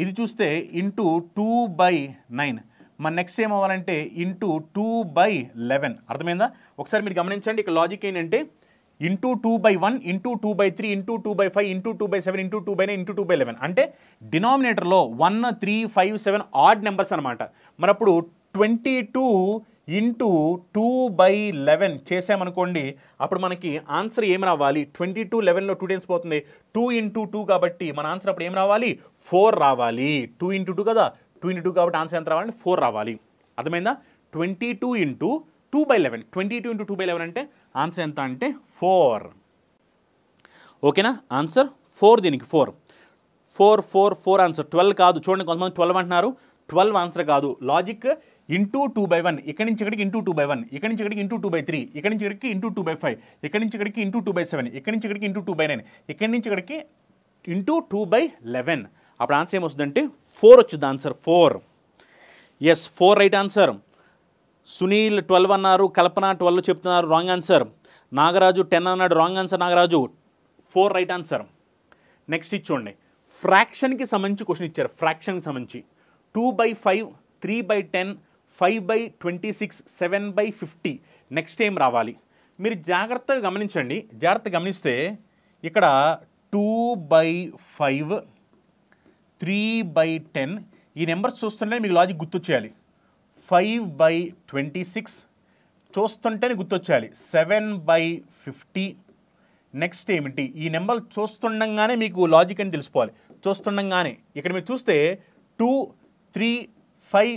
ఇది చూస్తే ఇంటూ టూ బై నైన్ మన నెక్స్ట్ ఏం అవ్వాలంటే ఇంటూ టూ బై లెవెన్ అర్థమైందా ఒకసారి మీరు గమనించండి ఇక్కడ లాజిక్ ఏంటంటే into two by one into two by three into two by five into two by seven into two by nine into two by eleven అంటే డినామినేటర్లో one three five seven odd numbers అనమాట మరి అప్పుడు twenty two into two by eleven చేసామనుకోండి అప్పుడు మనకి answer ఏం రావాలి ట్వంటీ టూ లెవెన్లో టూ డేస్ పోతుంది టూ ఇంటూ టూ కాబట్టి మన ఆన్సర్ అప్పుడు ఏం రావాలి ఫోర్ రావాలి టూ ఇంటూ టూ కదా టూ ఇంటూ టూ కాబట్టి ఆన్సర్ ఎంత రావాలంటే ఫోర్ రావాలి అర్థమైందా twenty two into two by eleven twenty two into two by eleven అంటే ఆన్సర్ ఎంత అంటే ఫోర్ ఓకేనా ఆన్సర్ ఫోర్ దీనికి four four four four answer twelve కాదు చూడండి కొంతమంది ట్వెల్వ్ అంటున్నారు ట్వెల్వ్ ఆన్సర్ కాదు logic into two by one ఇక్కడి నుంచి ఇక్కడికి ఇంటూ టూ బై వన్ ఇక్కడి నుంచి ఇక్కడికి ఇంటూ టూ బై త్రీ ఇక్కడి నుంచి ఇక్కడికి ఇంటూ టూ బై ఫైవ్ ఇక్కడి నుంచి ఇక్కడికి ఇంటూ టూ బై సెవెన్ ఇక్కడి నుంచి ఇక్కడికి ఇంటూ టూ బై నైన్ ఇక్కడి నుంచి ఇక్కడికి ఇంటూ టూ బై లెవెన్ అప్పుడు ఆన్సర్ ఏమొస్తుందంటే ఫోర్ వచ్చింది answer four yes four right answer Sunil twelve అన్నారు కల్పన ట్వెల్వ్ చెప్తున్నారు రాంగ్ ఆన్సర్ నాగరాజు టెన్ అన్నాడు wrong answer Nagaraju four right answer next ఇచ్చోండి ఫ్రాక్షన్కి సంబంధించి క్వశ్చన్ ఇచ్చారు ఫ్రాక్షన్కి సంబంధించి two by five three by ten five by twenty six seven by fifty next ఏం రావాలి మీరు జాగ్రత్తగా గమనించండి జాగ్రత్తగా గమనిస్తే ఇక్కడ టూ by five three by ten ఈ నెంబర్స్ చూస్తుంటే మీకు లాజిక్ గుర్తొచ్చేయాలి ఫైవ్ బై ట్వంటీ సిక్స్ చూస్తుంటేనే గుర్తొచ్చేయాలి సెవెన్ బై ఫిఫ్టీ నెక్స్ట్ ఏమిటి ఈ నెంబర్లు చూస్తుండగానే మీకు లాజిక్ అని తెలుసుకోవాలి చూస్తుండగానే ఇక్కడ మీరు చూస్తే టూ త్రీ ఫైవ్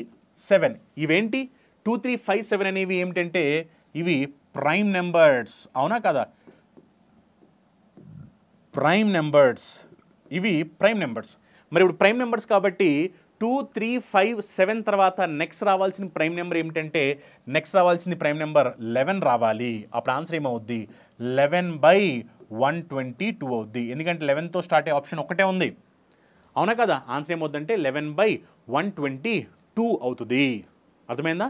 సెవెన్ ఇవేంటి టూ త్రీ ఫైవ్ సెవెన్ అనేవి ఏమిటంటే ఇవి ప్రైమ్ నెంబర్స్ అవునా కదా ప్రైమ్ నెంబర్స్ ఇవి ప్రైమ్ నెంబర్స్ మరి ఇప్పుడు ప్రైమ్ నెంబర్స్ కాబట్టి టూ త్రీ ఫైవ్ సెవెన్ తర్వాత నెక్స్ట్ రావాల్సిన ప్రైమ్ నెంబర్ ఏమిటంటే నెక్స్ట్ రావాల్సింది ప్రైమ్ నెంబర్ లెవెన్ రావాలి అప్పుడు ఆన్సర్ ఏమవుద్ది eleven by one twenty two అవుద్ది ఎందుకంటే లెవెన్తో స్టార్ట్ అయ్యే ఆప్షన్ ఒకటే ఉంది అవునా కదా ఆన్సర్ అంటే eleven by one twenty two అవుతుంది అర్థమైందా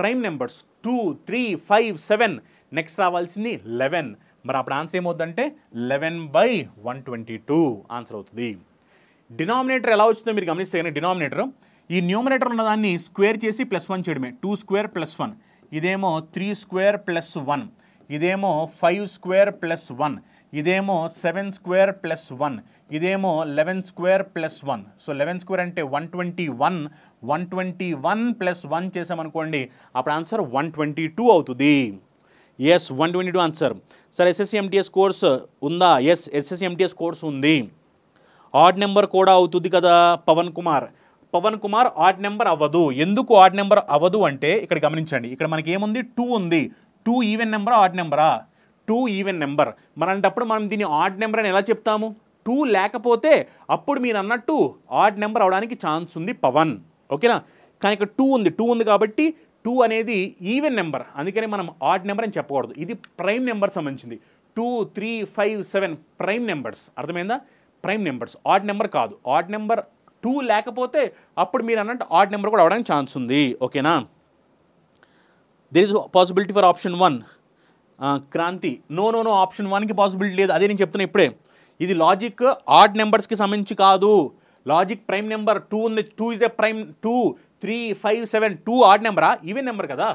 prime numbers two three five seven next రావాల్సింది లెవెన్ మరి అప్పుడు ఆన్సర్ ఏమవుద్దంటే eleven by one twenty two answer అవుతుంది డినామినేటర్ ఎలా వచ్చిందో మీరు గమనిస్తే కానీ డినామినేటర్ ఈ న్యూమినేటర్ ఉన్నదాన్ని స్క్వేర్ చేసి ప్లస్ వన్ చేయడమే టూ స్క్వేర్ ప్లస్ వన్ ఇదేమో త్రీ స్క్వేర్ ప్లస్ వన్ ఇదేమో ఫైవ్ స్క్వేర్ ప్లస్ వన్ ఇదేమో సెవెన్ స్క్వేర్ ప్లస్ వన్ ఇదేమో eleven square plus one so eleven square అంటే one twenty one one twenty one plus one చేసామనుకోండి అప్పుడు answer one twenty two అవుతుంది yes one twenty two answer sir SSC MTS course ఉందా yes SSC MTS course ఉంది odd number కూడా అవుతుంది కదా Pawan Kumar Pavan Kumar odd number అవ్వదు ఎందుకు ఆడ్ నెంబర్ అవ్వదు అంటే ఇక్కడ గమనించండి ఇక్కడ మనకి ఏముంది టూ ఉంది టూ ఈవెన్ నెంబర్ ఆడ్ నెంబరా టూ ఈవెన్ నెంబర్ మనంటప్పుడు మనం దీన్ని ఆడ్ నెంబర్ అని ఎలా చెప్తాము టూ లేకపోతే అప్పుడు మీరు అన్నట్టు ఆడ్ నెంబర్ అవడానికి ఛాన్స్ ఉంది పవన్ ఓకేనా కానీ ఇక్కడ టూ ఉంది టూ ఉంది కాబట్టి టూ అనేది ఈవెన్ నెంబర్ అందుకని మనం ఆడ్ నెంబర్ అని చెప్పకూడదు ఇది ప్రైమ్ నెంబర్ సంబంధించింది two three five seven prime numbers అర్థమైందా ప్రైమ్ నెంబర్స్ ఆడ్ నెంబర్ కాదు ఆడ్ నెంబర్ టూ లేకపోతే అప్పుడు మీరు అన్నట్టు ఆడ్ నెంబర్ కూడా అవడానికి ఛాన్స్ ఉంది ఓకేనా there is possibility for option one Kranti no no no option వన్కి పాసిబిలిటీ లేదు అదే నేను చెప్తున్నా ఇప్పుడే ఇది లాజిక్ ఆడ్ నెంబర్స్కి సంబంధించి కాదు లాజిక్ ప్రైమ్ నెంబర్ టూ ఉంది two is a prime two three five seven two odd నెంబరా ఈవెన్ నెంబర్ కదా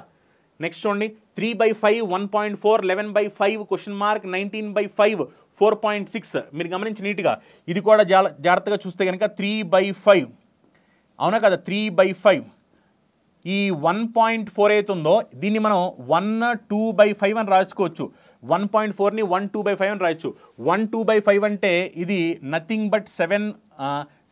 నెక్స్ట్ చూడండి three by five one point four eleven by five question mark nineteen by five four point six మీరు గమనించి నీట్గా ఇది కూడా జాగ్రత్తగా చూస్తే కనుక త్రీ బై ఫైవ్ అవునా కదా త్రీ బై ఫైవ్ ఈ వన్ పాయింట్ ఫోర్ అవుతుందో దీన్ని మనం వన్ టూ బై ఫైవ్ అని రాసుకోవచ్చు వన్ పాయింట్ ఫోర్ని వన్ టూ బై ఫైవ్ అని రాయొచ్చు వన్ టూ బై ఫైవ్ అంటే ఇది nothing but seven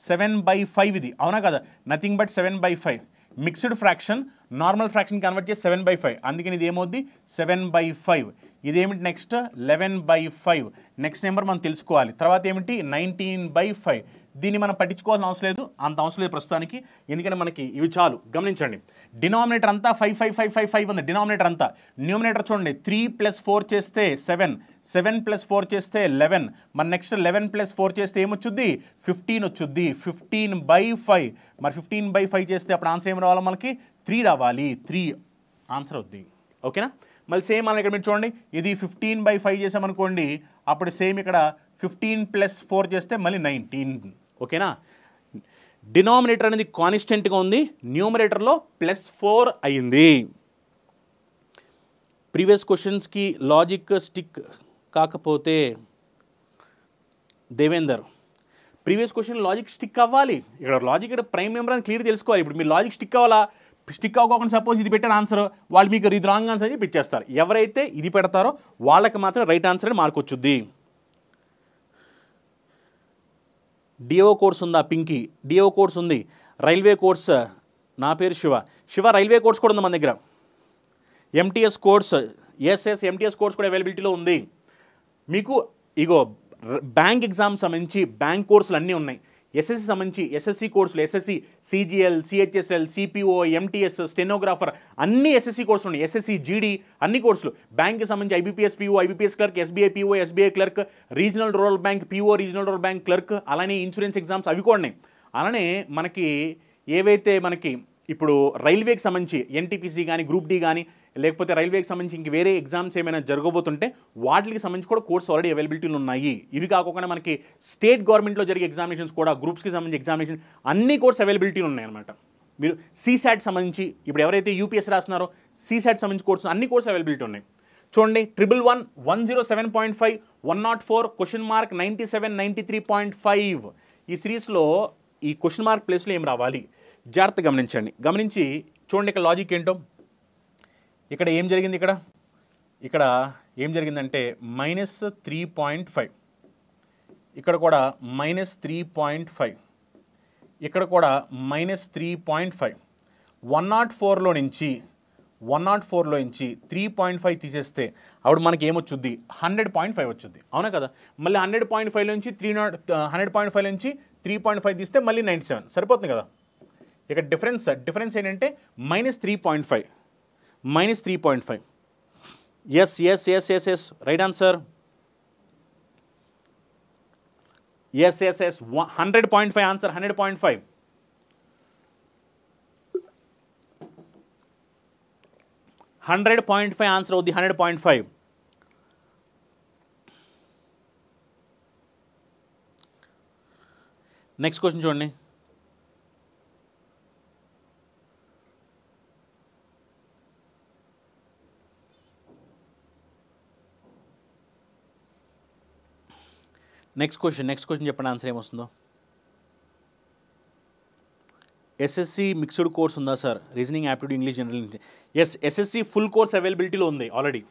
seven by five ఇది అవునా కదా nothing but seven by five mixed fraction normal fraction convert చేసి సెవెన్ బై ఫైవ్ అందుకని ఇది ఏమవుద్ది సెవెన్ బై ఫైవ్ ఇదేమిటి next eleven by five next number మనం తెలుసుకోవాలి తర్వాత ఏమిటి నైన్టీన్ బై ఫైవ్ దీన్ని మనం పట్టించుకోవాల్సిన అవసరం లేదు అంత అవసరం లేదు ప్రస్తుతానికి ఎందుకంటే మనకి ఇవి చాలు గమనించండి డినామినేటర్ అంతా five five five five five ఉంది డినామినేటర్ అంతా న్యూమినేటర్ చూడండి త్రీ ప్లస్ ఫోర్ చేస్తే సెవెన్ సెవెన్ ప్లస్ ఫోర్ చేస్తే లెవెన్ మన నెక్స్ట్ లెవెన్ ప్లస్ ఫోర్ చేస్తే ఏమొచ్చుద్ది ఫిఫ్టీన్ వచ్చుద్ది ఫిఫ్టీన్ బై ఫైవ్ మరి ఫిఫ్టీన్ బై ఫైవ్ చేస్తే అప్పుడు ఆన్సర్ ఏం రావాలి మనకి త్రీ రావాలి త్రీ ఆన్సర్ అవుద్ది ఓకేనా మళ్ళీ సేమ్ మనం ఇక్కడ మీరు చూడండి ఇది ఫిఫ్టీన్ బై ఫైవ్ చేసామనుకోండి అప్పుడు సేమ్ ఇక్కడ ఫిఫ్టీన్ ప్లస్ ఫోర్ చేస్తే మళ్ళీ నైన్టీన్ ఓకేనా డినామినేటర్ అనేది కాన్స్టెంట్గా ఉంది న్యూమరేటర్లో ప్లస్ ఫోర్ అయింది ప్రీవియస్ క్వశ్చన్స్కి లాజిక్ స్టిక్ కాకపోతే దేవేందర్ ప్రీవియస్ క్వశ్చన్ లాజిక్ స్టిక్ అవ్వాలి ఇక్కడ లాజిక్ ఇక్కడ ప్రైమ్ మెంబర్ అని క్లియర్ తెలుసుకోవాలి ఇప్పుడు మీరు లాజిక్ స్టిక్ అవ్వాలా స్టిక్ అవ్వకుండా సపోజ్ ఇది పెట్టిన ఆన్సర్ వాళ్ళు మీకు ఇది రాంగ్ ఆన్సర్ అని పిచ్చేస్తారు ఎవరైతే ఇది పెడతారో వాళ్ళకి మాత్రం రైట్ ఆన్సర్ అని మార్క్ వచ్చుద్ది డిఓ కోర్స్ ఉందా పింకీ డిఓ కోర్స్ ఉంది రైల్వే కోర్స్ నా పేరు శివ శివ రైల్వే కోర్స్ కూడా ఉంది మన దగ్గర MTS course SS MTS course కూడా అవైలబిలిటీలో ఉంది మీకు ఇగో బ్యాంక్ ఎగ్జామ్ సంబంధించి బ్యాంక్ కోర్సులు అన్నీ ఉన్నాయి ఎస్ఎస్సి సంబంధించి ఎస్ఎస్సి కోర్సులు SSC CGL CHSL CPO MTS stenographer అన్ని ఎస్ఎస్సి కోర్సులు ఉన్నాయి ఎస్ఎస్సి జీడీ అన్ని కోర్సులు బ్యాంక్కి సంబంధించి IBPS PO IBPS clerk SBI PO SBI clerk regional rural bank PO regional rural bank clerk అలానే ఇన్సూరెన్స్ ఎగ్జామ్స్ అవి కూడా ఉన్నాయి అలానే మనకి ఏవైతే మనకి ఇప్పుడు రైల్వేకి సంబంధించి ఎన్టీపీసీ కానీ గ్రూప్ డి కానీ లేకపోతే రైల్వేకి సంబంధించి ఇంక వేరే ఎగ్జామ్స్ ఏమైనా జరగబోతుంటే వాటికి సంబంధించి కూడా కోర్స్ ఆల్రెడీ అవైలబిలిటీలు ఉన్నాయి ఇవి కాకుండా మనకి స్టేట్ గవర్నమెంట్లో జరిగే ఎగ్జామినేషన్స్ కూడా గ్రూప్స్కి సంబంధించి ఎగ్జామినేషన్ అన్ని కోర్స్ అవైలబిలిటీలు ఉన్నాయన్నమాట మీరు సీసాట్ సంబంధించి ఇప్పుడు ఎవరైతే యూపీఎస్ రాస్తున్నారో సీసాట్ సంబంధించి కోర్సు అన్ని కోర్సు అవైలబిలిటీ ఉన్నాయి చూడండి triple one one zero seven point five one not four question mark ninety seven ninety three point five ఈ సిరీస్లో ఈ క్వశ్చన్ మార్క్ ప్లేస్లో ఏం రావాలి జాగ్రత్త గమనించండి గమనించి చూడండి ఇక్కడ లాజిక్ ఏంటో ఇక్కడ ఏం జరిగింది ఇక్కడ ఇక్కడ ఏం జరిగిందంటే మైనస్ త్రీ పాయింట్ ఫైవ్ ఇక్కడ కూడా మైనస్ త్రీ పాయింట్ ఫైవ్ ఇక్కడ కూడా minus three point five one not ఫోర్లో నుంచి వన్ నాట్ ఫోర్లో నుంచి త్రీ పాయింట్ ఫైవ్ తీసేస్తే అప్పుడు మనకి ఏమొచ్చుద్ది హండ్రెడ్ పాయింట్ ఫైవ్ వచ్చింది అవునా కదా మళ్ళీ హండ్రెడ్ పాయింట్ ఫైవ్ నుంచి three not hundred point five నుంచి త్రీ పాయింట్ ఫైవ్ తీస్తే మళ్ళీ నైంటీ సెవెన్ సరిపోతుంది కదా ఇక డిఫరెన్స్ డిఫరెన్స్ ఏంటంటే minus three point five minus 3.5. Yes, yes, yes, yes, yes. Right answer. Yes, yes, yes. 100.5 answer, 100.5. Hundred point five answer of the hundred point five. Next question, Johnny. Next question next question చెప్పండి answer ఏమొస్తుందో SSC mixed course ఉందా sir reasoning aptitude English general yes SSC full course అవైలబిలిటీలో ఉంది already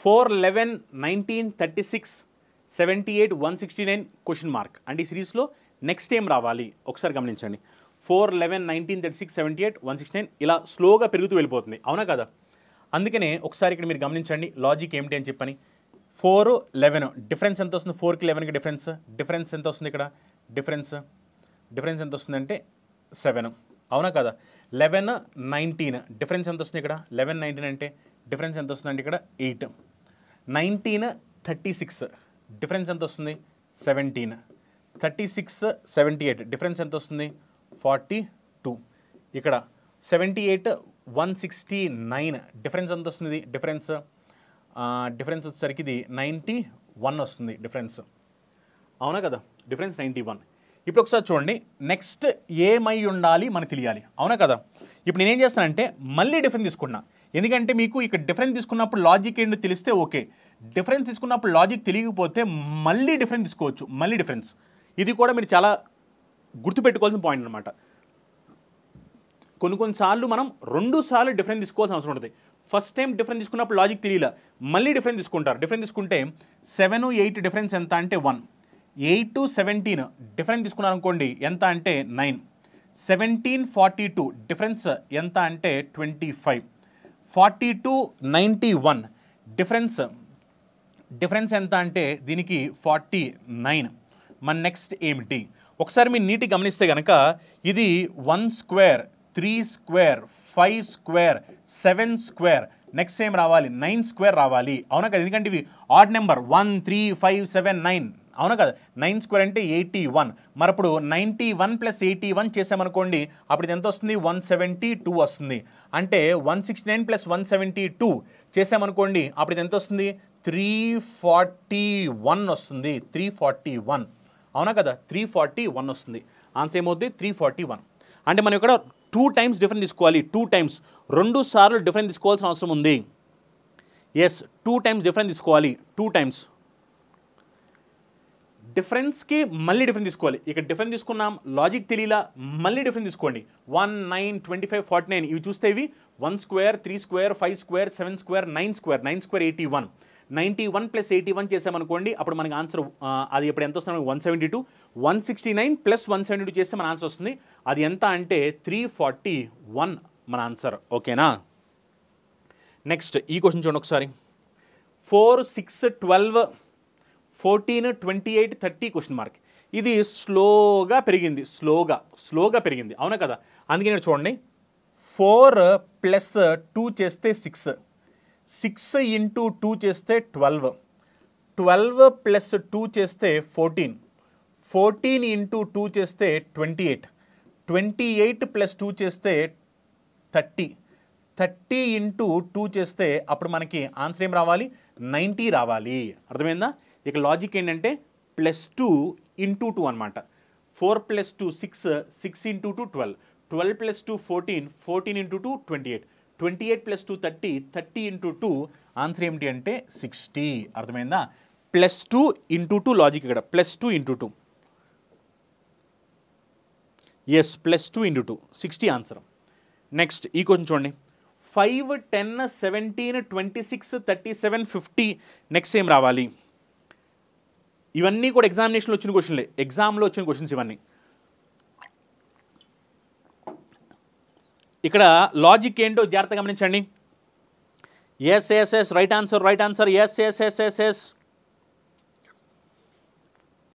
four eleven nineteen thirty six seventy eight one sixty nine question mark and ఈ సిరీస్లో next ఏం రావాలి ఒకసారి గమనించండి four eleven nineteen thirty six seventy eight one sixty nine ఇలా స్లోగా పెరుగుతూ వెళ్ళిపోతుంది అవునా కదా అందుకనే ఒకసారి ఇక్కడ మీరు గమనించండి లాజిక్ ఏమిటి అని చెప్పని ఫోర్ లెవెన్ డిఫరెన్స్ ఎంత వస్తుంది ఫోర్కి లెవెన్కి డిఫరెన్స్ డిఫరెన్స్ ఎంత వస్తుంది ఇక్కడ డిఫరెన్స్ డిఫరెన్స్ ఎంత వస్తుందంటే సెవెన్ అవునా కదా లెవెన్ నైన్టీన్ డిఫరెన్స్ ఎంత వస్తుంది ఇక్కడ లెవెన్ నైన్టీన్ అంటే డిఫరెన్స్ ఎంత వస్తుందండి ఇక్కడ eight nineteen thirty six difference ఎంత వస్తుంది seventeen thirty six seventy eight difference ఎంత వస్తుంది ఫార్టీ టూ ఇక్కడ seventy eight one sixty nine difference ఎంత వస్తుంది డిఫరెన్స్ డిఫరెన్స్ వచ్చేసరికి ఇది నైంటీ వన్ వస్తుంది డిఫరెన్స్ అవునా కదా డిఫరెన్స్ నైంటీ వన్ ఇప్పుడు ఒకసారి చూడండి నెక్స్ట్ ఏమై ఉండాలి మనకు తెలియాలి అవునా కదా ఇప్పుడు నేనేం చేస్తానంటే మళ్ళీ డిఫరెన్స్ తీసుకున్నా ఎందుకంటే మీకు ఇక్కడ డిఫరెన్స్ తీసుకున్నప్పుడు లాజిక్ ఏంటో తెలిస్తే ఓకే డిఫరెన్స్ తీసుకున్నప్పుడు లాజిక్ తెలియకపోతే మళ్ళీ డిఫరెన్స్ తీసుకోవచ్చు మళ్ళీ డిఫరెన్స్ ఇది కూడా మీరు చాలా గుర్తుపెట్టుకోవాల్సిన పాయింట్ అనమాట కొన్ని కొన్నిసార్లు మనం రెండు సార్లు డిఫరెన్స్ తీసుకోవాల్సిన అవసరం ఉంటుంది ఫస్ట్ టైం డిఫరెన్స్ తీసుకున్నప్పుడు లాజిక్ తెలియదు మళ్ళీ డిఫరెన్స్ తీసుకుంటారు డిఫరెన్స్ తీసుకుంటే సెవెన్ ఎయిట్ డిఫరెన్స్ ఎంత అంటే one eight to seventeen difference తీసుకున్నారనుకోండి ఎంత అంటే nine seventeen forty two difference ఎంత అంటే twenty five forty two ninety one difference difference ఎంత అంటే దీనికి ఫార్టీ నైన్ మన నెక్స్ట్ ఏమిటి ఒకసారి మీరు నీటి గమనిస్తే కనుక ఇది one square three square five square seven square next ఏం రావాలి నైన్ స్క్వేర్ రావాలి అవునా కదా ఎందుకంటే ఇవి odd number one three five seven nine అవునా కదా నైన్ స్క్వేర్ అంటే ఎయిటీ వన్ మరప్పుడు ninety one plus eighty one చేసామనుకోండి అప్పుడు ఇది ఎంత వస్తుంది వన్ సెవెంటీ టూ వస్తుంది అంటే one sixty nine plus one seventy two చేసామనుకోండి అప్పుడు ఇది ఎంత వస్తుంది త్రీ ఫార్టీ వన్ వస్తుంది త్రీ ఫార్టీ వన్ అవునా కదా త్రీ ఫార్టీ వన్ వస్తుంది ఆన్సర్ ఏమవుతుంది త్రీ ఫార్టీ వన్ అంటే మనం ఇక్కడ टू टाइम्स डिफरेंट डिस्कोअली टू टाइम्स रंडू सारु डिफरेंट डिस्कोल्स अनुसारमੁੰది यस टू टाइम्स डिफरेंट डिस्కోవాలి టు టైమ్స్ డిఫరెన్స్ కే మళ్ళీ డిఫరెన్స్ తీసుకోవాలి ఇక డిఫెన్ తీసుకున్నాం లాజిక్ తెలియలా మళ్ళీ డిఫెన్ తీసుకుండి 1 9 25 49 ఇవి చూస్తే ఇవి 1 square 3 square 5 square 7 square 9 square 9 square 81 ninety one plus eighty one చేసామనుకోండి అప్పుడు మనకి ఆన్సర్ అది ఇప్పుడు ఎంత వస్తుంది one seventy two one sixty nine plus one seventy two చేస్తే మన ఆన్సర్ వస్తుంది అది ఎంత అంటే త్రీ ఫార్టీ వన్ మన ఆన్సర్ ఓకేనా నెక్స్ట్ ఈ క్వశ్చన్ చూడండి ఒకసారి four six twelve fourteen twenty eight thirty question mark ఇది స్లోగా పెరిగింది స్లోగా స్లోగా పెరిగింది అవునా కదా అందుకే నేను చూడండి ఫోర్ ప్లస్ టూ చేస్తే సిక్స్ సిక్స్ ఇంటూ టూ చేస్తే ట్వెల్వ్ ట్వెల్వ్ ప్లస్ టూ చేస్తే ఫోర్టీన్ ఫోర్టీన్ ఇంటూ టూ చేస్తే twenty eight twenty eight plus two చేస్తే థర్టీ థర్టీ ఇంటూ టూ చేస్తే అప్పుడు మనకి ఆన్సర్ ఏం రావాలి నైంటీ రావాలి అర్థమైందా ఇక లాజిక్ ఏంటంటే ప్లస్ టూ ఇంటూ టూ అనమాట four plus two six six into two twelve twelve plus two fourteen fourteen into two twenty eight twenty eight plus two thirty thirty into two answer ఏమిటి అంటే sixty అర్థమైందా plus two into two logic ఇక్కడ plus two into two yes plus two into two sixty answer next ఈ question చూడండి five ten seventeen twenty six thirty seven fifty next ఏం రావాలి ఇవన్నీ కూడా ఎగ్జామినేషన్లో వచ్చిన క్వశ్చన్లే ఎగ్జామ్లో వచ్చిన క్వశ్చన్స్ ఇవన్నీ ఇక్కడ లాజిక్ ఏంటో జాగ్రత్త గమనించండి yes yes yes right answer right answer yes yes yes yes yes